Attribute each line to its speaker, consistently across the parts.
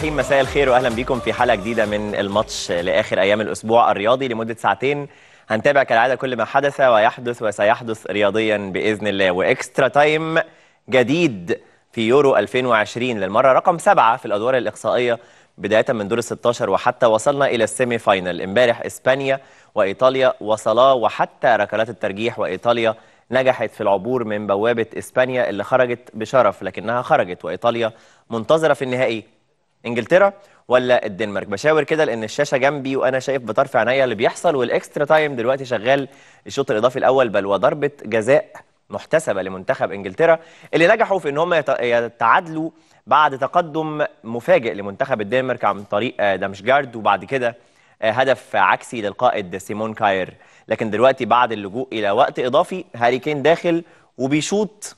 Speaker 1: الرحيم مساء الخير واهلا بكم في حلقه جديده من الماتش لاخر ايام الاسبوع الرياضي لمده ساعتين هنتابع كالعاده كل ما حدث ويحدث وسيحدث رياضيا باذن الله واكسترا تايم جديد في يورو 2020 للمره رقم سبعه في الادوار الاقصائيه بدايه من دور ال 16 وحتى وصلنا الى السيمي فاينل امبارح اسبانيا وايطاليا وصلا وحتى ركلات الترجيح وايطاليا نجحت في العبور من بوابه اسبانيا اللي خرجت بشرف لكنها خرجت وايطاليا منتظره في النهائي انجلترا ولا الدنمارك بشاور كده لان الشاشه جنبي وانا شايف بطرف عينيا اللي بيحصل والاكسترا تايم دلوقتي شغال الشوط الاضافي الاول بل وضربه جزاء محتسبه لمنتخب انجلترا اللي نجحوا في ان هم يتعادلوا بعد تقدم مفاجئ لمنتخب الدنمارك عن طريق آه، دامشجارد وبعد كده آه، هدف عكسي للقائد سيمون كاير لكن دلوقتي بعد اللجوء الى وقت اضافي هاري كين داخل وبيشوط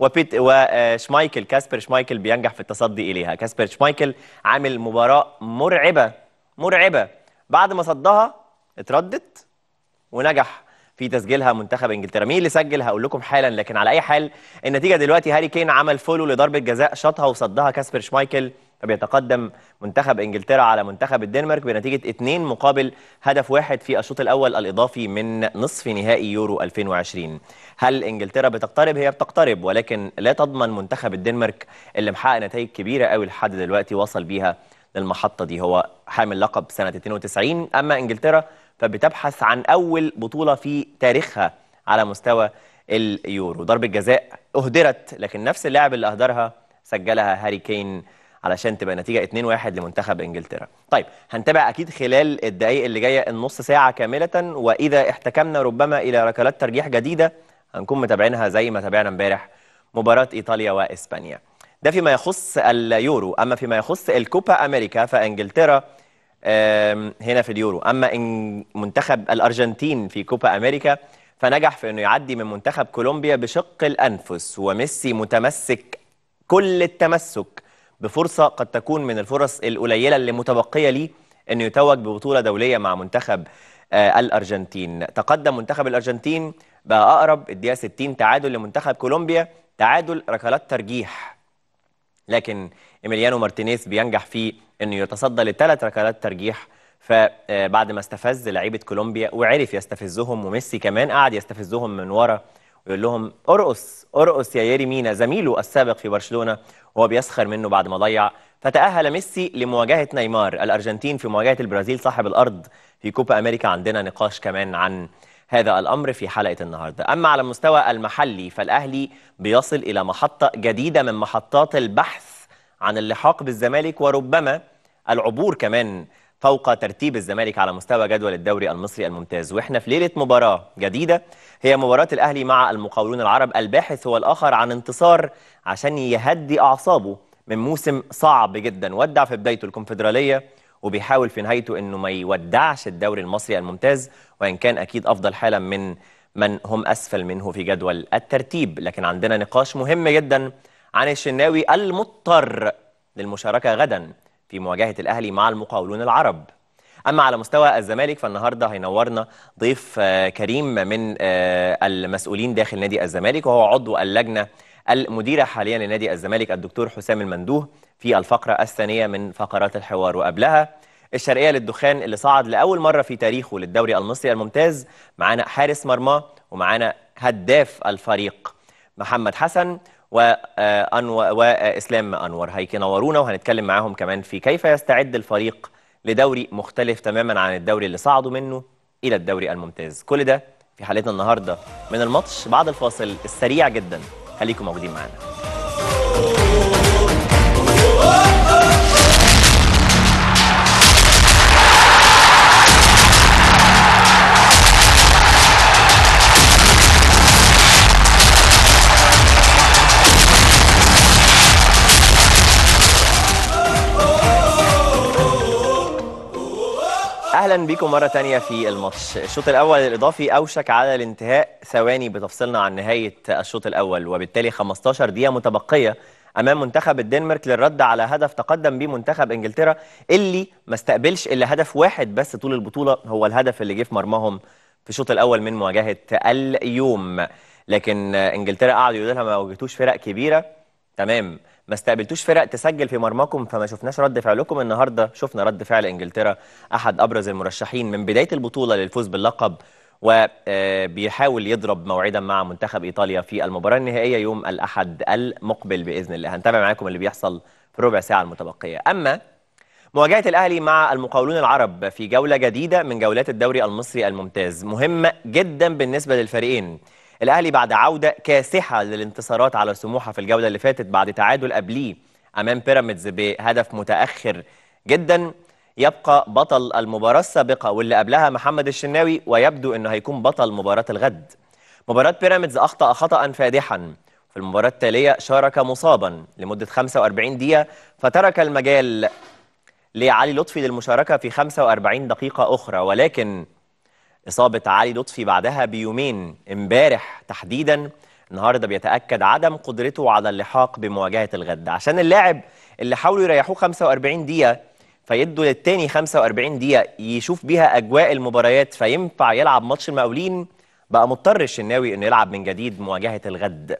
Speaker 1: وبيت وشمايكل آه، كاسبر شمايكل بينجح في التصدي اليها كاسبر شمايكل عامل مباراه مرعبه مرعبه بعد ما صدها اتردت ونجح في تسجيلها منتخب انجلترا مين اللي سجل هقول لكم حالا لكن على اي حال النتيجه دلوقتي هاري كين عمل فولو لضربه جزاء شاطها وصدها كاسبر شمايكل فبيتقدم منتخب انجلترا على منتخب الدنمارك بنتيجه 2 مقابل هدف واحد في الشوط الاول الاضافي من نصف نهائي يورو 2020 هل انجلترا بتقترب هي بتقترب ولكن لا تضمن منتخب الدنمارك اللي محقق نتائج كبيره قوي لحد دلوقتي وصل بيها للمحطه دي هو حامل لقب سنه 92 اما انجلترا فبتبحث عن أول بطولة في تاريخها على مستوى اليورو ضربة جزاء أهدرت لكن نفس اللاعب اللي أهدرها سجلها هاري كين علشان تبقى نتيجة 2-1 لمنتخب إنجلترا طيب هنتابع أكيد خلال الدقايق اللي جاية النص ساعة كاملة وإذا احتكمنا ربما إلى ركلات ترجيح جديدة هنكون متابعينها زي ما تابعنا امبارح مباراة إيطاليا وإسبانيا ده فيما يخص اليورو أما فيما يخص الكوبا أمريكا فإنجلترا هنا في اليورو اما ان منتخب الارجنتين في كوبا امريكا فنجح في انه يعدي من منتخب كولومبيا بشق الانفس وميسي متمسك كل التمسك بفرصه قد تكون من الفرص القليله اللي متبقيه ليه انه يتوج ببطوله دوليه مع منتخب آه، الارجنتين تقدم منتخب الارجنتين بقى اقرب الدقيقه 60 تعادل لمنتخب كولومبيا تعادل ركلات ترجيح لكن ايميليانو مارتينيز بينجح في انه يتصدى لثلاث ركلات ترجيح فبعد آه، ما استفز لعيبه كولومبيا وعرف يستفزهم وميسي كمان قعد يستفزهم من ورا ويقول لهم ارقص ارقص يا ياري مينا زميله السابق في برشلونه وهو بيسخر منه بعد ما ضيع فتأهل ميسي لمواجهة نيمار الأرجنتين في مواجهة البرازيل صاحب الأرض في كوبا أمريكا عندنا نقاش كمان عن هذا الأمر في حلقة النهاردة أما على المستوى المحلي فالأهلي بيصل إلى محطة جديدة من محطات البحث عن اللحاق بالزمالك وربما العبور كمان فوق ترتيب الزمالك على مستوى جدول الدوري المصري الممتاز واحنا في ليله مباراه جديده هي مباراه الاهلي مع المقاولون العرب الباحث هو الاخر عن انتصار عشان يهدي اعصابه من موسم صعب جدا ودع في بدايته الكونفدراليه وبيحاول في نهايته انه ما يودعش الدوري المصري الممتاز وان كان اكيد افضل حالا من من هم اسفل منه في جدول الترتيب لكن عندنا نقاش مهم جدا عن الشناوي المضطر للمشاركة غدا في مواجهة الأهلي مع المقاولون العرب أما على مستوى الزمالك فالنهاردة هينورنا ضيف آه، كريم من آه، المسؤولين داخل نادي الزمالك وهو عضو اللجنة المديرة حاليا لنادي الزمالك الدكتور حسام المندوه في الفقرة الثانية من فقرات الحوار وقبلها الشرقية للدخان اللي صعد لأول مرة في تاريخه للدوري المصري الممتاز معانا حارس مرمى ومعانا هداف الفريق محمد حسن وأنو... وإسلام أنور نورونا وهنتكلم معاهم كمان في كيف يستعد الفريق لدوري مختلف تماما عن الدوري اللي صعدوا منه إلى الدوري الممتاز كل ده في حلقتنا النهاردة من الماتش بعد الفاصل السريع جدا خليكم موجودين معانا اهلا بيكم مره تانية في الماتش الشوط الاول الاضافي اوشك على الانتهاء ثواني بتفصلنا عن نهايه الشوط الاول وبالتالي 15 دقيقه متبقيه امام منتخب الدنمارك للرد على هدف تقدم به منتخب انجلترا اللي ما استقبلش الا هدف واحد بس طول البطوله هو الهدف اللي جه في مرماهم في الشوط الاول من مواجهه اليوم لكن انجلترا قعدوا يقولوا لها ما واجهتوش فرق كبيره تمام ما استقبلتوش فرق تسجل في مرماكم فما شفناش رد فعلكم النهارده شفنا رد فعل انجلترا احد ابرز المرشحين من بدايه البطوله للفوز باللقب وبيحاول آه، يضرب موعدا مع منتخب ايطاليا في المباراه النهائيه يوم الاحد المقبل باذن الله هنتابع معاكم اللي بيحصل في ربع ساعه المتبقيه اما مواجهه الاهلي مع المقاولون العرب في جوله جديده من جولات الدوري المصري الممتاز مهمه جدا بالنسبه للفريقين الاهلي بعد عوده كاسحه للانتصارات على سموحه في الجوله اللي فاتت بعد تعادل قبليه امام بيراميدز بهدف متاخر جدا يبقى بطل المباراه السابقه واللي قبلها محمد الشناوي ويبدو انه هيكون بطل مباراه الغد مباراه بيراميدز اخطا خطا فادحا في المباراة التالية شارك مصابا لمدة 45 دقيقة فترك المجال لعلي لطفي للمشاركة في 45 دقيقة أخرى ولكن إصابة علي لطفي بعدها بيومين امبارح تحديدا النهارده بيتأكد عدم قدرته على اللحاق بمواجهة الغد عشان اللاعب اللي حاولوا يريحوه 45 دقيقة فيدوا للتاني 45 دقيقة يشوف بيها أجواء المباريات فينفع يلعب ماتش المقاولين بقى مضطر الشناوي إنه يلعب من جديد مواجهة الغد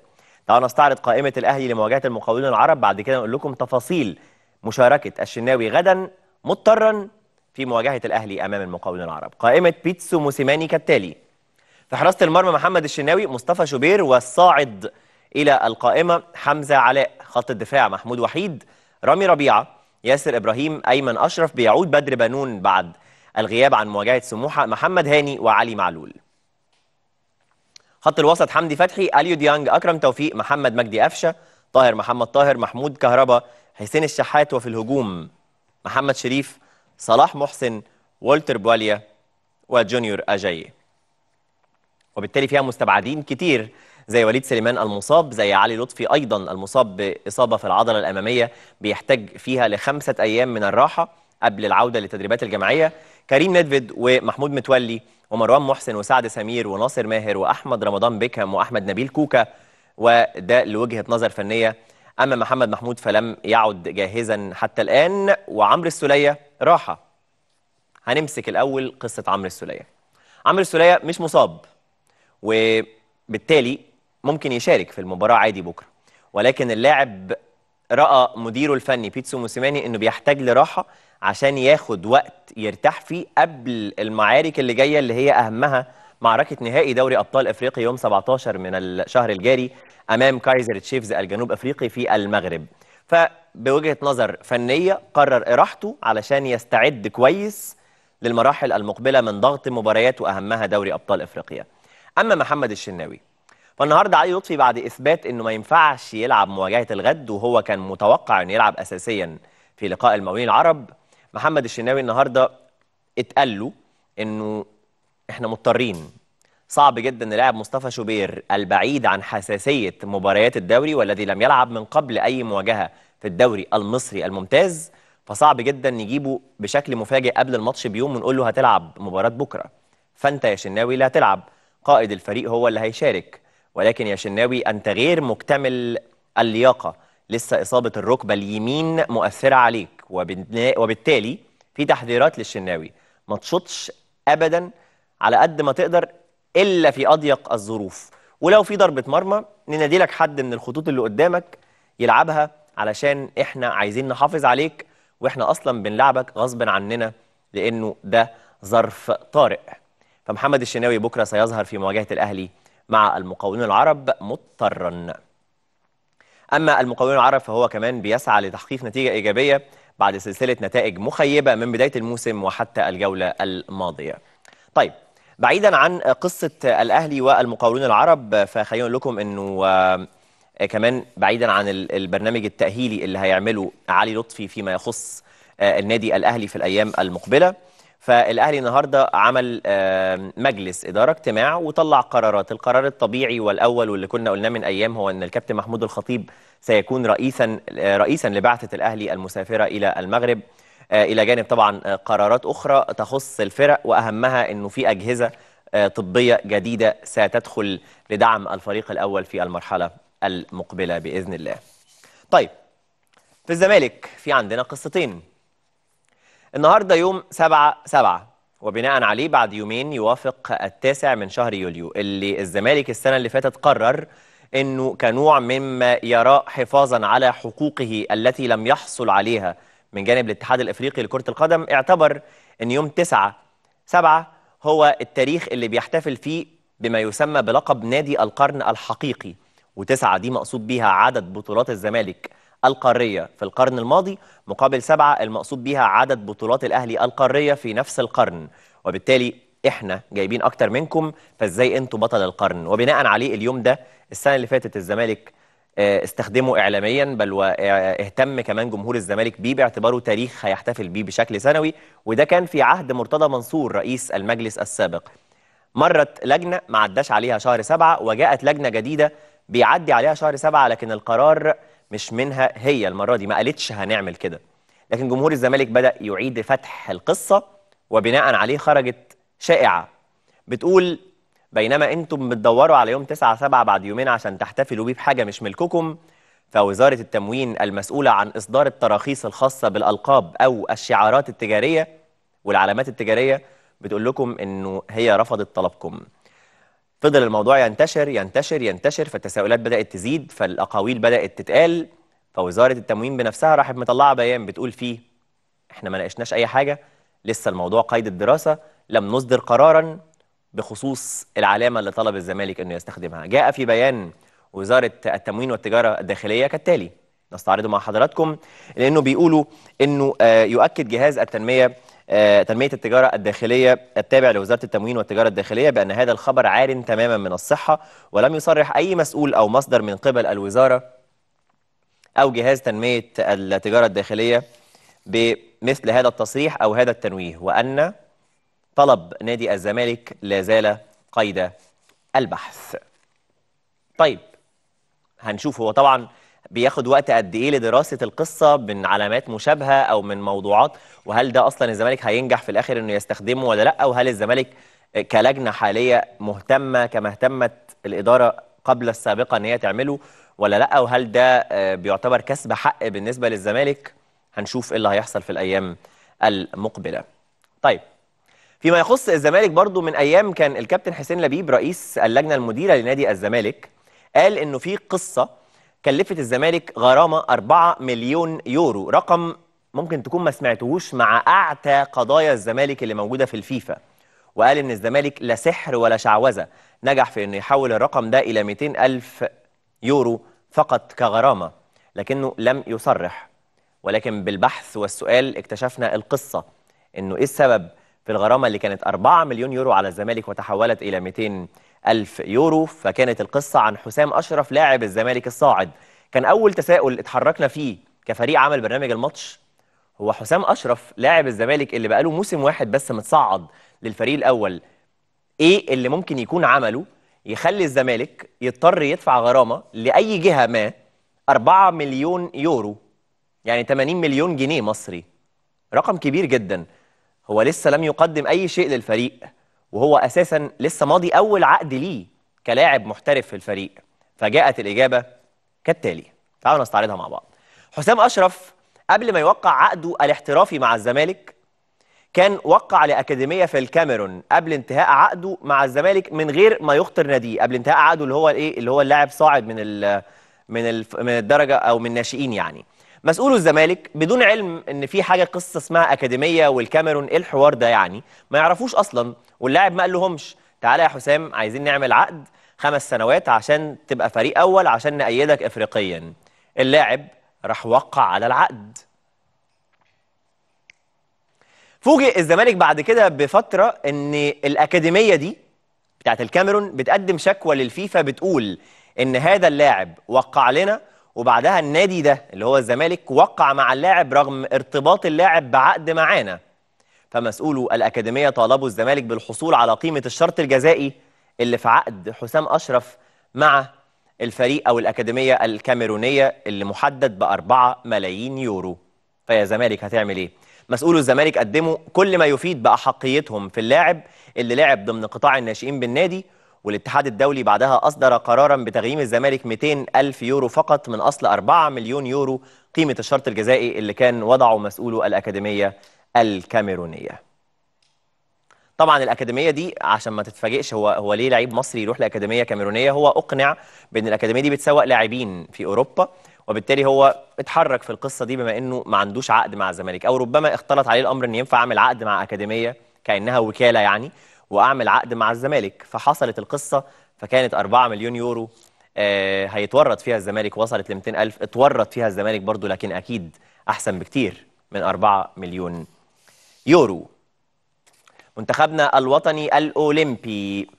Speaker 1: تعالوا نستعرض قائمة الأهلي لمواجهة المقاولين العرب بعد كده نقول لكم تفاصيل مشاركة الشناوي غدا مضطرا في مواجهه الاهلي امام المقاولين العرب قائمه بيتسو موسيماني كالتالي في حراسه المرمى محمد الشناوي مصطفى شوبير والصاعد الى القائمه حمزه علاء خط الدفاع محمود وحيد رامي ربيعه ياسر ابراهيم ايمن اشرف بيعود بدر بنون بعد الغياب عن مواجهه سموحه محمد هاني وعلي معلول خط الوسط حمدي فتحي اليو ديانج اكرم توفيق محمد مجدي قفشه طاهر محمد طاهر محمود كهربا حسين الشحات وفي الهجوم محمد شريف صلاح محسن والتر بواليا وجونيور أجاي وبالتالي فيها مستبعدين كتير زي وليد سليمان المصاب زي علي لطفي أيضا المصاب بإصابة في العضلة الأمامية بيحتاج فيها لخمسة أيام من الراحة قبل العودة للتدريبات الجماعية كريم ندفد ومحمود متولي ومروان محسن وسعد سمير وناصر ماهر وأحمد رمضان بيكهام وأحمد نبيل كوكا وده لوجهة نظر فنية أما محمد محمود فلم يعد جاهزا حتى الآن وعمرو السليه راحة هنمسك الأول قصة عمرو السليه عمرو السليه مش مصاب وبالتالي ممكن يشارك في المباراة عادي بكرة ولكن اللاعب رأى مديره الفني بيتسو موسيماني أنه بيحتاج لراحة عشان ياخد وقت يرتاح فيه قبل المعارك اللي جاية اللي هي أهمها معركة نهائي دوري أبطال أفريقيا يوم 17 من الشهر الجاري أمام كايزر تشيفز الجنوب أفريقي في المغرب فبوجهة نظر فنية قرر إراحته علشان يستعد كويس للمراحل المقبلة من ضغط مباريات وأهمها دوري أبطال أفريقيا أما محمد الشناوي فالنهارده علي لطفي بعد إثبات إنه ما ينفعش يلعب مواجهة الغد وهو كان متوقع إنه يلعب أساسيا في لقاء المقاولين العرب محمد الشناوي النهارده اتقال له إنه احنا مضطرين صعب جدا نلاعب مصطفى شوبير البعيد عن حساسية مباريات الدوري والذي لم يلعب من قبل أي مواجهة في الدوري المصري الممتاز فصعب جدا نجيبه بشكل مفاجئ قبل الماتش بيوم ونقول له هتلعب مباراة بكرة فأنت يا شناوي لا تلعب قائد الفريق هو اللي هيشارك ولكن يا شناوي أنت غير مكتمل اللياقة لسه إصابة الركبة اليمين مؤثرة عليك وبالتالي في تحذيرات للشناوي ما تشطش أبداً على قد ما تقدر الا في اضيق الظروف ولو في ضربه مرمى ننادي لك حد من الخطوط اللي قدامك يلعبها علشان احنا عايزين نحافظ عليك واحنا اصلا بنلعبك غصب عننا لانه ده ظرف طارئ فمحمد الشناوي بكره سيظهر في مواجهه الاهلي مع المقاولون العرب مضطرا اما المقاولون العرب فهو كمان بيسعى لتحقيق نتيجه ايجابيه بعد سلسله نتائج مخيبه من بدايه الموسم وحتى الجوله الماضيه طيب بعيدا عن قصه الاهلي والمقاولون العرب فخلينا نقول لكم انه آه، كمان بعيدا عن البرنامج التاهيلي اللي هيعمله علي لطفي فيما يخص آه، النادي الاهلي في الايام المقبله فالاهلي النهارده عمل آه، مجلس اداره اجتماع وطلع قرارات القرار الطبيعي والاول واللي كنا قلناه من ايام هو ان الكابتن محمود الخطيب سيكون رئيسا رئيسا لبعثه الاهلي المسافره الى المغرب آه، الى جانب طبعا آه، قرارات اخرى تخص الفرق واهمها انه في اجهزه آه، طبيه جديده ستدخل لدعم الفريق الاول في المرحله المقبله باذن الله. طيب في الزمالك في عندنا قصتين. النهارده يوم 7 7 وبناء عليه بعد يومين يوافق التاسع من شهر يوليو اللي الزمالك السنه اللي فاتت قرر انه كنوع مما يراه حفاظا على حقوقه التي لم يحصل عليها من جانب الاتحاد الافريقي لكره القدم اعتبر ان يوم 9 7 هو التاريخ اللي بيحتفل فيه بما يسمى بلقب نادي القرن الحقيقي وتسعة دي مقصود بيها عدد بطولات الزمالك القارية في القرن الماضي مقابل سبعة المقصود بيها عدد بطولات الأهلي القارية في نفس القرن وبالتالي احنا جايبين أكتر منكم فازاي انتوا بطل القرن وبناء عليه اليوم ده السنة اللي فاتت الزمالك آه، استخدمه اعلاميا بل واهتم آه، كمان جمهور الزمالك بيه باعتباره تاريخ هيحتفل بيه بشكل سنوي وده كان في عهد مرتضى منصور رئيس المجلس السابق مرت لجنه ما عداش عليها شهر سبعة وجاءت لجنه جديده بيعدي عليها شهر سبعة لكن القرار مش منها هي المره دي ما قالتش هنعمل كده لكن جمهور الزمالك بدا يعيد فتح القصه وبناء عليه خرجت شائعه بتقول بينما انتم بتدوروا على يوم 9 7 بعد يومين عشان تحتفلوا بيه بحاجه مش ملككم فوزاره التموين المسؤوله عن اصدار التراخيص الخاصه بالالقاب او الشعارات التجاريه والعلامات التجاريه بتقول لكم انه هي رفضت طلبكم. فضل الموضوع ينتشر ينتشر ينتشر فالتساؤلات بدات تزيد فالاقاويل بدات تتقال فوزاره التموين بنفسها راحت مطلعه بيان بتقول فيه احنا ما ناقشناش اي حاجه لسه الموضوع قيد الدراسه لم نصدر قرارا بخصوص العلامة اللي طلب الزمالك أنه يستخدمها جاء في بيان وزارة التموين والتجارة الداخلية كالتالي نستعرضه مع حضراتكم لأنه بيقولوا أنه آه، يؤكد جهاز التنمية آه، تنمية التجارة الداخلية التابع لوزارة التموين والتجارة الداخلية بأن هذا الخبر عار تماما من الصحة ولم يصرح أي مسؤول أو مصدر من قبل الوزارة أو جهاز تنمية التجارة الداخلية بمثل هذا التصريح أو هذا التنويه وأن طلب نادي الزمالك لا زال قيد البحث طيب هنشوف هو طبعا بياخد وقت قد ايه لدراسه القصه من علامات مشابهه او من موضوعات وهل ده اصلا الزمالك هينجح في الاخر انه يستخدمه ولا لا وهل الزمالك كلجنه حاليه مهتمه كما اهتمت الاداره قبل السابقه ان هي تعمله ولا لا وهل ده آه، بيعتبر كسب حق بالنسبه للزمالك هنشوف ايه اللي هيحصل في الايام المقبله طيب فيما يخص الزمالك برضو من ايام كان الكابتن حسين لبيب رئيس اللجنه المديره لنادي الزمالك قال انه في قصه كلفت الزمالك غرامه 4 مليون يورو رقم ممكن تكون ما سمعتهوش مع اعتى قضايا الزمالك اللي موجوده في الفيفا وقال ان الزمالك لا سحر ولا شعوذه نجح في انه يحول الرقم ده الى 200 الف يورو فقط كغرامه لكنه لم يصرح ولكن بالبحث والسؤال اكتشفنا القصه انه ايه السبب في الغرامة اللي كانت 4 مليون يورو على الزمالك وتحولت إلى 200 ألف يورو فكانت القصة عن حسام أشرف لاعب الزمالك الصاعد كان أول تساؤل اتحركنا فيه كفريق عمل برنامج الماتش هو حسام أشرف لاعب الزمالك اللي بقاله موسم واحد بس متصعد للفريق الأول إيه اللي ممكن يكون عمله يخلي الزمالك يضطر يدفع غرامة لأي جهة ما 4 مليون يورو يعني 80 مليون جنيه مصري رقم كبير جداً هو لسه لم يقدم أي شيء للفريق وهو أساسا لسه ماضي أول عقد ليه كلاعب محترف في الفريق فجاءت الإجابة كالتالي تعالوا نستعرضها مع بعض حسام أشرف قبل ما يوقع عقده الاحترافي مع الزمالك كان وقع لأكاديمية في الكاميرون قبل انتهاء عقده مع الزمالك من غير ما يخطر ناديه قبل انتهاء عقده اللي هو الايه اللي هو اللاعب صاعد من من من الدرجه او من الناشئين يعني مسؤول الزمالك بدون علم ان في حاجه قصه اسمها اكاديميه والكاميرون ايه الحوار ده يعني ما يعرفوش اصلا واللاعب ما قال لهمش تعالى يا حسام عايزين نعمل عقد خمس سنوات عشان تبقى فريق اول عشان نأيدك افريقيا اللاعب راح وقع على العقد فوجئ الزمالك بعد كده بفتره ان الاكاديميه دي بتاعت الكاميرون بتقدم شكوى للفيفا بتقول ان هذا اللاعب وقع لنا وبعدها النادي ده اللي هو الزمالك وقع مع اللاعب رغم ارتباط اللاعب بعقد معانا فمسؤولو الأكاديمية طالبوا الزمالك بالحصول على قيمة الشرط الجزائي اللي في عقد حسام أشرف مع الفريق أو الأكاديمية الكاميرونية اللي محدد ب 4 ملايين يورو فيا زمالك هتعمل إيه؟ مسؤولو الزمالك قدموا كل ما يفيد بأحقيتهم في اللاعب اللي لعب ضمن قطاع الناشئين بالنادي والاتحاد الدولي بعدها أصدر قرارا بتغييم الزمالك 200 ألف يورو فقط من أصل 4 مليون يورو قيمة الشرط الجزائي اللي كان وضعه مسؤوله الأكاديمية الكاميرونية طبعا الاكاديميه دي عشان ما تتفاجئش هو هو ليه لعيب مصري يروح لاكاديميه كاميرونيه هو اقنع بان الاكاديميه دي بتسوق لاعبين في اوروبا وبالتالي هو اتحرك في القصه دي بما انه ما عندوش عقد مع الزمالك او ربما اختلط عليه الامر ان ينفع اعمل عقد مع اكاديميه كانها وكاله يعني واعمل عقد مع الزمالك فحصلت القصه فكانت 4 مليون يورو آه، هيتورط فيها الزمالك وصلت ل 200000 اتورط فيها الزمالك برضو لكن اكيد احسن بكتير من 4 مليون يورو منتخبنا الوطني الاولمبي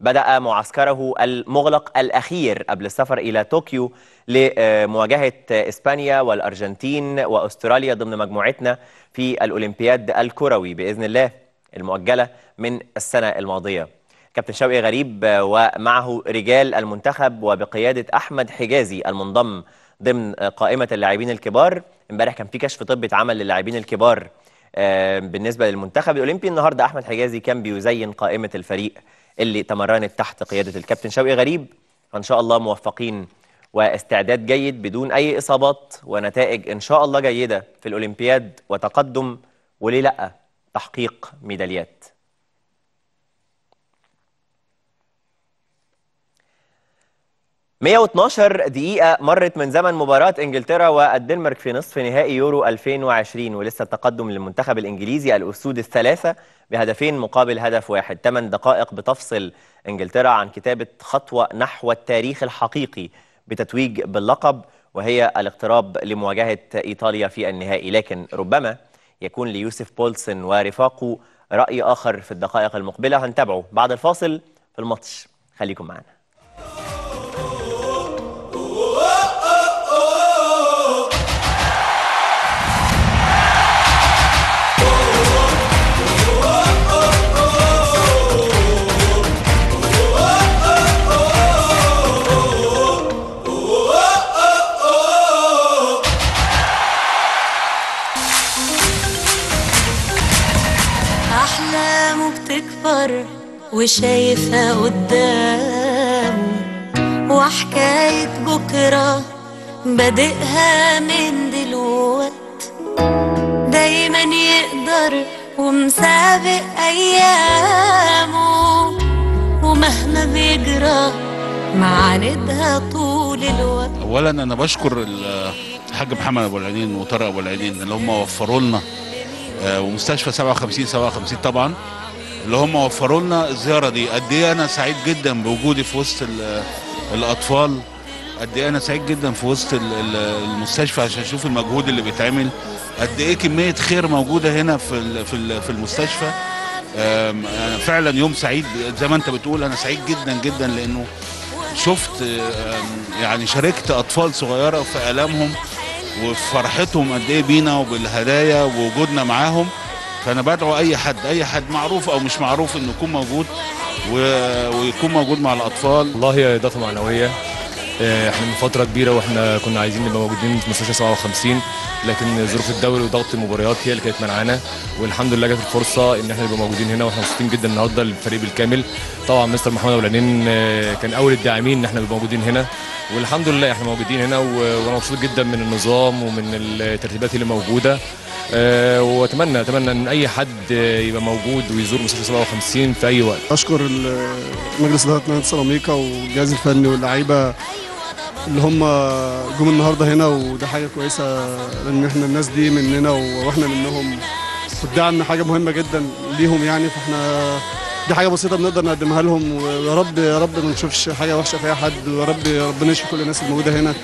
Speaker 1: بدأ معسكره المغلق الأخير قبل السفر إلى طوكيو لمواجهة إسبانيا والأرجنتين وأستراليا ضمن مجموعتنا في الأولمبياد الكروي بإذن الله المؤجلة من السنة الماضية كابتن شوقي غريب ومعه رجال المنتخب وبقيادة أحمد حجازي المنضم ضمن قائمة اللاعبين الكبار امبارح كان في كشف طبي اتعمل للاعبين الكبار آه، بالنسبة للمنتخب الأولمبي النهاردة أحمد حجازي كان بيزين قائمة الفريق اللي تمرنت تحت قيادة الكابتن شوقي غريب فإن شاء الله موفقين واستعداد جيد بدون أي إصابات ونتائج إن شاء الله جيدة في الأولمبياد وتقدم وليه لأ تحقيق ميداليات مية 112 دقيقة مرت من زمن مباراة انجلترا والدنمارك في نصف نهائي يورو 2020 ولسه التقدم للمنتخب الانجليزي الاسود الثلاثة بهدفين مقابل هدف واحد تمن دقائق بتفصل انجلترا عن كتابة خطوة نحو التاريخ الحقيقي بتتويج باللقب وهي الاقتراب لمواجهة ايطاليا في النهائي لكن ربما يكون ليوسف بولسن ورفاقه رأي آخر في الدقائق المقبلة هنتابعه بعد الفاصل في الماتش خليكم معنا
Speaker 2: الفرح وشايفها قدام وحكاية بكرة بادئها من دلوقت دايما يقدر ومسابق أيامه ومهما بيجرى معاندها طول الوقت
Speaker 3: أولا أنا بشكر الحاج محمد أبو العينين وطارق أبو العينين اللي هم وفروا لنا آه، ومستشفى 57 57 طبعا اللي هم وفروا لنا الزياره دي قد ايه انا سعيد جدا بوجودي في وسط الاطفال قد ايه انا سعيد جدا في وسط المستشفى عشان اشوف المجهود اللي بيتعمل قد ايه كميه خير موجوده هنا في في المستشفى فعلا يوم سعيد زي ما انت بتقول انا سعيد جدا جدا لانه شفت يعني شاركت اطفال صغيره في الامهم وفرحتهم قد ايه بينا وبالهدايا ووجودنا معاهم فانا بدعو اي حد اي حد معروف او مش معروف انه
Speaker 2: يكون موجود ويكون موجود مع الاطفال والله هي اضافه معنويه آه، احنا من فتره كبيره واحنا كنا عايزين نبقى موجودين في مستشفى 57 لكن ظروف الدوري وضغط المباريات هي اللي كانت منعانا والحمد لله جت الفرصه ان احنا نبقى موجودين هنا واحنا مبسوطين جدا النهارده للفريق بالكامل طبعا مستر محمد ولانين آه، كان اول الداعمين ان احنا نبقى موجودين هنا والحمد لله احنا موجودين هنا وانا مبسوط جدا من النظام ومن الترتيبات اللي موجوده أه واتمنى اتمنى ان اي حد آه، يبقى موجود ويزور مستشفى 57 في اي وقت اشكر مجلس اداره نادي سيراميكا والجهاز الفني واللعيبه اللي هم جم النهارده هنا وده حاجه كويسه لان احنا الناس دي
Speaker 3: مننا واحنا منهم بتدعم حاجه مهمه جدا ليهم يعني فاحنا دي حاجه بسيطه بنقدر نقدمها لهم ويا رب يا رب ما نشوفش حاجه وحشه في اي حد ويا رب ربنا يشفي كل الناس الموجوده هنا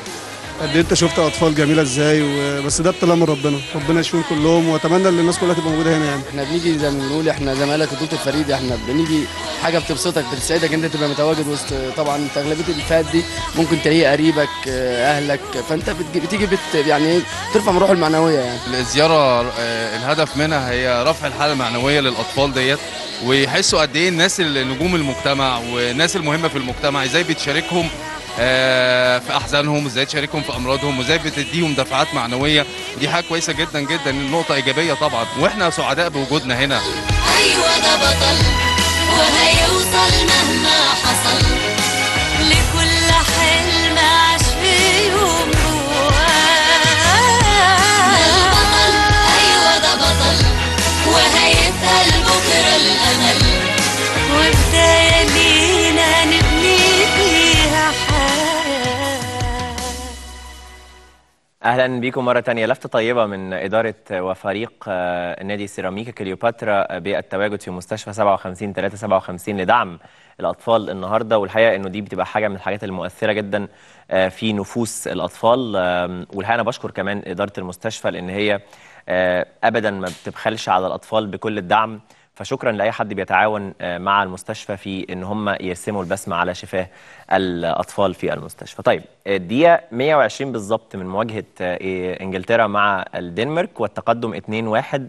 Speaker 3: قد إيه انت شفت اطفال جميله ازاي بس ده ابتلاء من ربنا ربنا يشفيهم كلهم واتمنى ان الناس كلها تبقى موجوده هنا يعني احنا بنيجي زي ما بنقول احنا زمالك بطوله الفريد احنا
Speaker 4: بنيجي حاجه بتبسطك بتسعدك انت تبقى متواجد وسط طبعا اغلبيه الفئات دي ممكن تلاقي قريبك آه، اهلك فانت بتيجي بت يعني إيه، ترفع من روح المعنويه يعني
Speaker 2: الزياره آه، الهدف منها هي رفع الحاله المعنويه للاطفال ديت ويحسوا قد ايه الناس نجوم المجتمع والناس المهمه في المجتمع ازاي بتشاركهم آه، في احزانهم وازاي تشاركهم في امراضهم وازاي بتديهم دفعات معنويه دي حاجه كويسه جدا جدا نقطه ايجابيه طبعا واحنا سعداء بوجودنا هنا
Speaker 5: ايوه ده بطل وهيوصل مهما حصل لكل حلم عاش في يوم البطل ايوه ده بطل وهيتقل بكره الامل وبدايه لينا نبقى
Speaker 1: اهلا بكم مره ثانيه لفته طيبه من اداره وفريق آه، نادي سيراميكا كليوباترا آه، بالتواجد في مستشفى 57 357 لدعم الاطفال النهارده والحقيقه انه دي بتبقى حاجه من الحاجات المؤثره جدا آه، في نفوس الاطفال والحقيقه انا بشكر كمان اداره المستشفى لان هي ابدا ما بتبخلش على الاطفال بكل الدعم فشكرا لاي حد بيتعاون آه، مع المستشفى في ان هم يرسموا البسمه على شفاه الاطفال في المستشفى. طيب الدقيقه 120 بالظبط من مواجهه آه، إيه، انجلترا مع الدنمارك والتقدم 2-1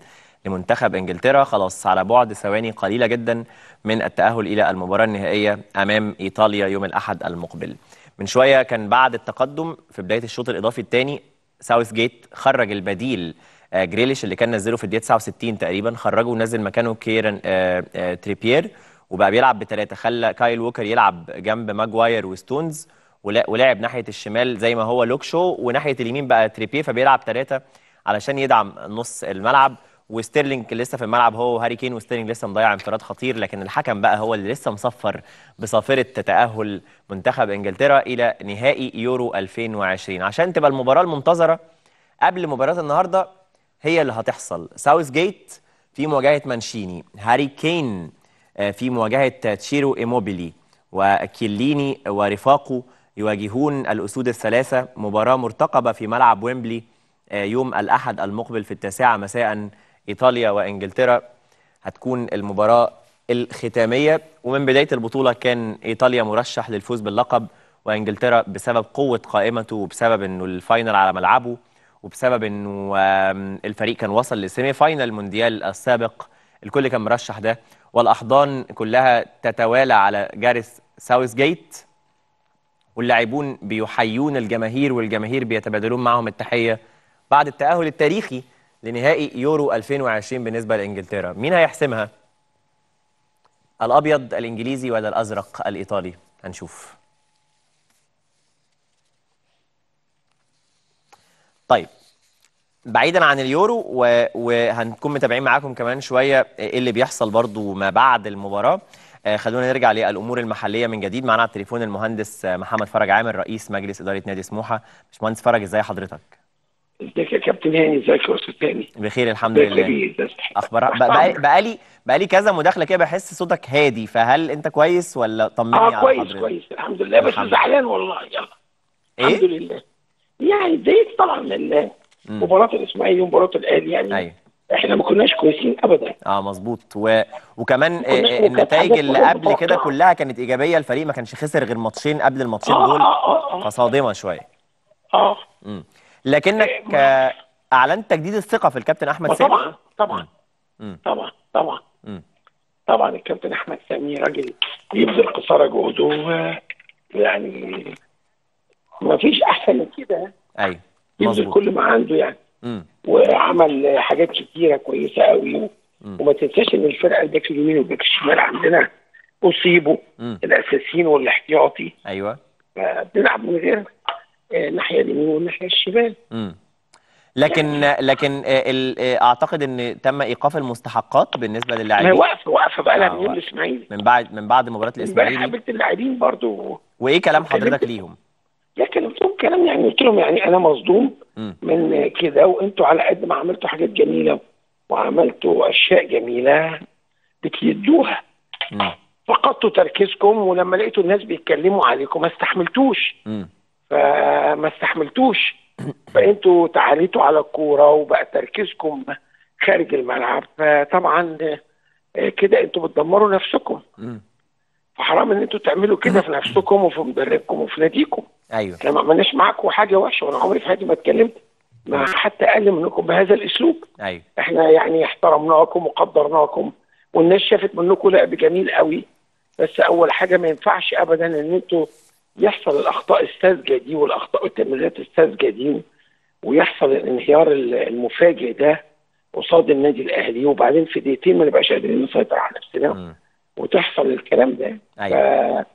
Speaker 1: لمنتخب انجلترا خلاص على بعد ثواني قليله جدا من التاهل الى المباراه النهائيه امام ايطاليا يوم الاحد المقبل. من شويه كان بعد التقدم في بدايه الشوط الاضافي الثاني ساوث جيت خرج البديل آه، جريليش اللي كان نزله في الدقيقه 69 تقريبا خرجه ونزل مكانه كيرن آه، آه، تريبير وبقى بيلعب بثلاثه خلى كايل ووكر يلعب جنب ماجواير وستونز ولعب ناحيه الشمال زي ما هو لوكشو وناحيه اليمين بقى تريبير فبيلعب ثلاثه علشان يدعم نص الملعب وستيرلينج لسه في الملعب هو وهاري كين وستيرلينج لسه مضيع انفراد خطير لكن الحكم بقى هو اللي لسه مصفر بصافره تاهل منتخب انجلترا الى نهائي يورو 2020 عشان تبقى المباراه المنتظره قبل مباراه النهارده هي اللي هتحصل ساوث جيت في مواجهه مانشيني هاري كين آه، في مواجهه تشيرو ايموبيلي وكيليني ورفاقه يواجهون الاسود الثلاثه مباراه مرتقبه في ملعب ويمبلي آه، يوم الاحد المقبل في التاسعه مساء ايطاليا وانجلترا هتكون المباراه الختاميه ومن بدايه البطوله كان ايطاليا مرشح للفوز باللقب وانجلترا بسبب قوه قائمته وبسبب انه الفاينل على ملعبه وبسبب انه الفريق كان وصل لسيمي فاينل مونديال السابق الكل كان مرشح ده والاحضان كلها تتوالى على جارس ساوث جيت واللاعبون بيحيون الجماهير والجماهير بيتبادلون معهم التحيه بعد التاهل التاريخي لنهائي يورو 2020 بالنسبه لانجلترا مين هيحسمها الابيض الانجليزي ولا الازرق الايطالي هنشوف طيب بعيدا عن اليورو وهنكون متابعين معاكم كمان شويه آه، ايه اللي بيحصل برضو ما بعد المباراه آه، خلونا نرجع للامور المحليه من جديد معانا على التليفون المهندس آه، محمد فرج عامر رئيس مجلس اداره نادي سموحه باشمهندس فرج ازاي حضرتك
Speaker 6: ازيك يا كابتن هاني ازيك يا استاذ
Speaker 1: هاني بخير الحمد لله إيه، اخبار بقالي بقالي كذا مداخله كده بحس صوتك هادي فهل انت كويس ولا طمني آه على حضرتك اه كويس كويس الحمد لله بس زعلان والله
Speaker 6: يلا ايه الحمد لله يعني اتضايقت طبعا من مباراه الاسماعيلي ومباراه الاهلي يعني أي. أيوه. احنا ما كناش كويسين ابدا
Speaker 1: اه مظبوط و... وكمان آه، النتائج اللي قبل كده كلها كانت ايجابيه الفريق ما كانش خسر غير ماتشين قبل الماتشين آه دول آه آه, آه. فصادمه شويه اه مم. لكنك آه اعلنت تجديد الثقه في الكابتن احمد سامي
Speaker 6: طبعا طبعا مم. طبعا طبعا مم. طبعا الكابتن احمد سامي راجل يبذل قصارى جهده يعني ما فيش احسن من كده ايوه ينزل كل ما عنده يعني مم. وعمل حاجات كتيره كويسه قوي وما تنساش ان الفرقه الباك اليمين والباك الشمال عندنا اصيبوا الاساسيين والاحتياطي ايوه بنلعب من غير آه، الناحيه اليمين والناحيه الشمال
Speaker 1: مم. لكن يعني. لكن آه، آه، اعتقد ان تم ايقاف المستحقات بالنسبه للاعبين واقفه واقفه بقى لها من الاسماعيلي من بعد من بعد مباراه الاسماعيلي من قابلت اللاعبين برضو وايه كلام حضرتك ليهم؟
Speaker 6: لكن قلت لهم كلام يعني قلت لهم يعني انا مصدوم من كده وانتوا على قد ما عملتوا حاجات جميله وعملتوا اشياء جميله بتيدوها فقدتوا تركيزكم ولما لقيتوا الناس بيتكلموا عليكم ما استحملتوش فما استحملتوش فانتوا تعاليتوا على الكوره وبقى تركيزكم خارج الملعب فطبعا آه، كده انتوا بتدمروا نفسكم فحرام ان انتوا تعملوا كده أيوة. في نفسكم وفي مدربكم وفي ناديكم ايوه احنا ما عملناش معاكم حاجه وحشه وانا عمري في حياتي ما اتكلمت مع أيوة. حتى اقل منكم بهذا الاسلوب ايوه احنا يعني احترمناكم وقدرناكم والناس شافت منكم لعب جميل قوي بس اول حاجه ما ينفعش ابدا ان انتوا يحصل الاخطاء الساذجه دي والاخطاء والتمريرات الساذجه دي ويحصل الانهيار المفاجئ ده قصاد النادي الاهلي وبعدين في دقيقتين ما نبقاش قادرين نسيطر على نفسنا وتحصل الكلام ده ايوه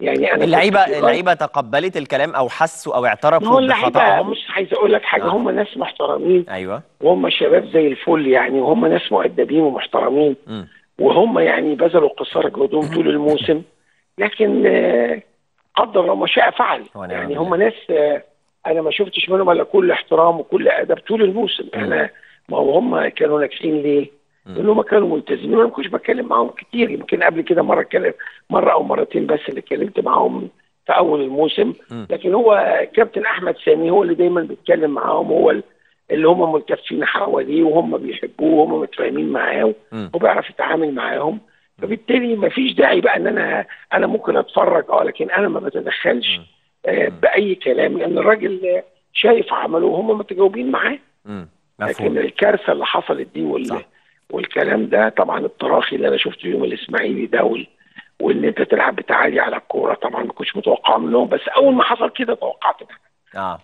Speaker 6: يعني انا اللعيبه اللعيبه
Speaker 1: تقبلت الكلام او
Speaker 6: حسوا او اعترفوا بخطاهم بص عايز اقول لك حاجه آه. هم ناس محترمين ايوه وهم شباب زي الفل يعني وهم ناس مؤدبين ومحترمين م. وهم يعني بذلوا قصار جهدهم طول الموسم لكن آه، قدر ما شاء فعل نعم يعني هم ناس آه، انا ما شفتش منهم الا كل احترام وكل ادب طول الموسم احنا ما هم كانوا ناجحين ليه؟ لان هم كانوا ملتزمين وانا ما كنتش بتكلم معاهم كتير يمكن قبل كده مره اتكلم مره او مرتين بس اللي اتكلمت معاهم في اول الموسم لكن هو كابتن احمد سامي هو اللي دايما بيتكلم معاهم هو اللي هم ملتفين حواليه وهم بيحبوه وهم متفاهمين معاه وبيعرف يتعامل معاهم فبالتالي ما فيش داعي بقى ان انا انا ممكن اتفرج اه لكن انا ما بتدخلش آه، باي كلام لان الراجل شايف عمله وهم متجاوبين معاه لكن الكارثه اللي حصلت دي وال والكلام ده طبعا التراخي اللي انا شفته يوم الاسماعيلي دول وان انت تلعب بتعالي على الكوره طبعا ما كنتش متوقع منهم بس اول ما حصل كده توقعت ده
Speaker 1: اه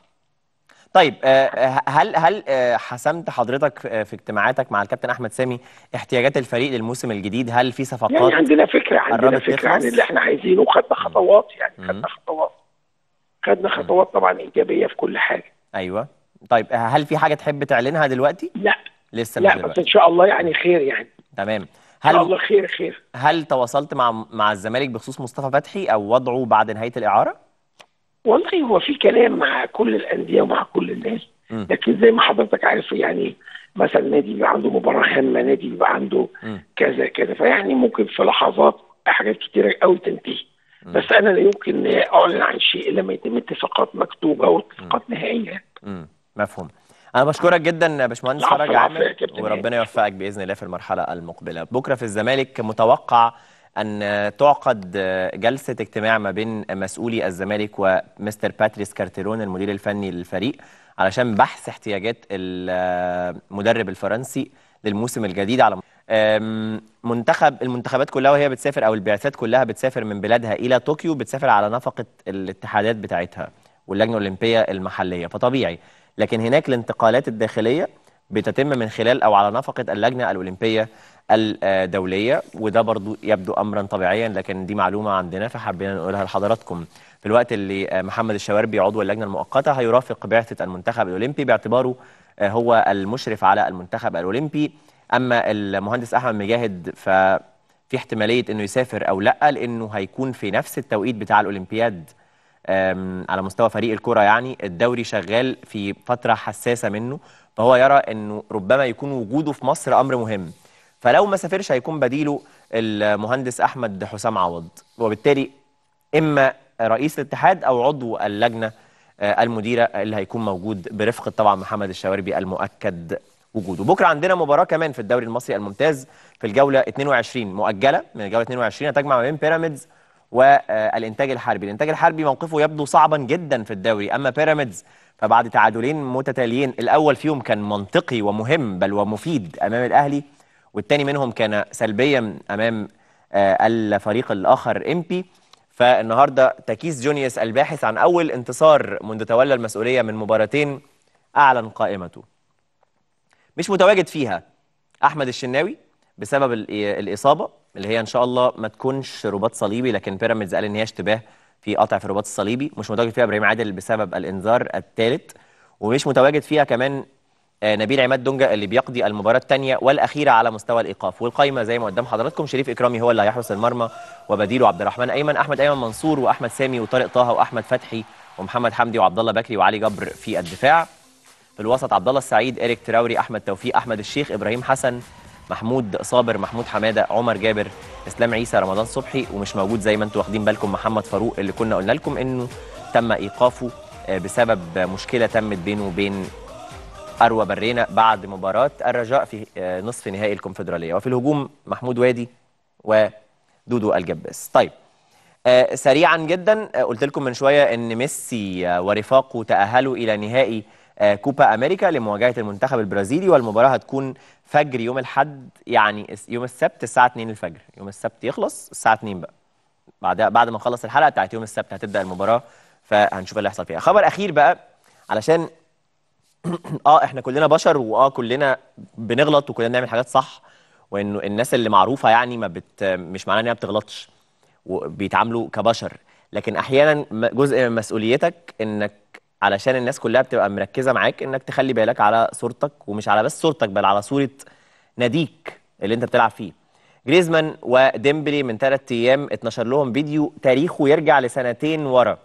Speaker 1: طيب آه، آه، هل هل آه، حسمت حضرتك في اجتماعاتك مع الكابتن احمد سامي احتياجات الفريق للموسم الجديد هل في صفقات يعني عندنا فكره عندنا فكره عن يعني اللي احنا عايزينه وخدنا
Speaker 6: خطوات يعني خدنا خطوات خدنا خطوات طبعا ايجابيه في كل حاجه
Speaker 1: ايوه طيب هل في حاجه تحب تعلنها دلوقتي لا لسه لا بس ان شاء الله يعني خير يعني تمام هل ان شاء الله خير خير هل تواصلت مع مع الزمالك بخصوص مصطفى فتحي او وضعه بعد نهايه الاعاره؟
Speaker 6: والله هو في كلام مع كل الانديه ومع كل الناس م. لكن زي ما حضرتك عارف يعني مثلا نادي بيبقى عنده مباراه خامه نادي بيبقى عنده م. كذا كذا فيعني ممكن في لحظات حاجات كتيره قوي تنتهي بس انا لا يمكن اعلن عن شيء لما يتم اتفاقات مكتوبه واتفاقات نهائيه مفهوم
Speaker 1: انا بشكرك جدا يا باشمهندس فرج عامر وربنا يوفقك باذن الله في المرحله المقبله بكره في الزمالك متوقع ان تعقد جلسه اجتماع ما بين مسؤولي الزمالك ومستر باتريس كارتيرون المدير الفني للفريق علشان بحث احتياجات المدرب الفرنسي للموسم الجديد على منتخب المنتخبات كلها وهي بتسافر او البعثات كلها بتسافر من بلادها الى طوكيو بتسافر على نفقه الاتحادات بتاعتها واللجنه الاولمبيه المحليه فطبيعي لكن هناك الانتقالات الداخليه بتتم من خلال او على نفقه اللجنه الاولمبيه الدوليه وده برضو يبدو امرا طبيعيا لكن دي معلومه عندنا فحبينا نقولها لحضراتكم في الوقت اللي آه، محمد الشواربي عضو اللجنه المؤقته هيرافق بعثه المنتخب الاولمبي باعتباره آه، هو المشرف على المنتخب الاولمبي اما المهندس احمد مجاهد ففي احتماليه انه يسافر او لا لانه هيكون في نفس التوقيت بتاع الاولمبياد على مستوى فريق الكرة يعني الدوري شغال في فترة حساسة منه فهو يرى أنه ربما يكون وجوده في مصر أمر مهم فلو ما سافرش هيكون بديله المهندس أحمد حسام عوض وبالتالي إما رئيس الاتحاد أو عضو اللجنة آه، المديرة اللي هيكون موجود برفقة طبعا محمد الشواربي المؤكد وجوده بكرة عندنا مباراة كمان في الدوري المصري الممتاز في الجولة 22 مؤجلة من الجولة 22 هتجمع ما بين بيراميدز والانتاج الحربي الانتاج الحربي موقفه يبدو صعبا جدا في الدوري اما بيراميدز فبعد تعادلين متتاليين الاول فيهم كان منطقي ومهم بل ومفيد امام الاهلي والثاني منهم كان سلبيا امام آه، الفريق الاخر امبي فالنهارده تكيس جونيوس الباحث عن اول انتصار منذ تولى المسؤوليه من مباراتين اعلن قائمته مش متواجد فيها احمد الشناوي بسبب آه، الاصابه اللي هي ان شاء الله ما تكونش رباط صليبي لكن بيراميدز قال ان هي اشتباه في قطع في الرباط الصليبي مش متواجد فيها ابراهيم عادل بسبب الانذار الثالث ومش متواجد فيها كمان آه، نبيل عماد دونجا اللي بيقضي المباراه الثانيه والاخيره على مستوى الايقاف والقايمه زي ما قدام حضراتكم شريف اكرامي هو اللي هيحرس المرمى وبديله عبد الرحمن ايمن احمد ايمن منصور واحمد سامي وطارق طه واحمد فتحي ومحمد حمدي وعبد الله بكري وعلي جبر في الدفاع في الوسط عبد الله السعيد اريك تراوري احمد توفيق احمد الشيخ ابراهيم حسن محمود صابر محمود حماده عمر جابر اسلام عيسى رمضان صبحي ومش موجود زي ما انتم واخدين بالكم محمد فاروق اللي كنا قلنا لكم انه تم ايقافه آه، بسبب مشكله تمت بينه وبين اروى برينا بعد مباراه الرجاء في آه، نصف نهائي الكونفدراليه وفي الهجوم محمود وادي ودودو الجباس طيب آه، سريعا جدا قلت لكم من شويه ان ميسي ورفاقه تاهلوا الى نهائي آه، كوبا امريكا لمواجهه المنتخب البرازيلي والمباراه هتكون فجر يوم الاحد يعني يوم السبت الساعه 2 الفجر يوم السبت يخلص الساعه 2 بقى بعد بعد ما نخلص الحلقه بتاعت يوم السبت هتبدا المباراه فهنشوف اللي هيحصل فيها خبر اخير بقى علشان اه احنا كلنا بشر واه كلنا بنغلط وكلنا بنعمل حاجات صح وانه الناس اللي معروفه يعني ما بت مش معناها انها بتغلطش وبيتعاملوا كبشر لكن احيانا جزء من مسؤوليتك انك علشان الناس كلها بتبقى مركزه معاك انك تخلي بالك على صورتك ومش على بس صورتك بل على صوره ناديك اللي انت بتلعب فيه جريزمان وديمبلي من ثلاث ايام اتنشر لهم فيديو تاريخه يرجع لسنتين ورا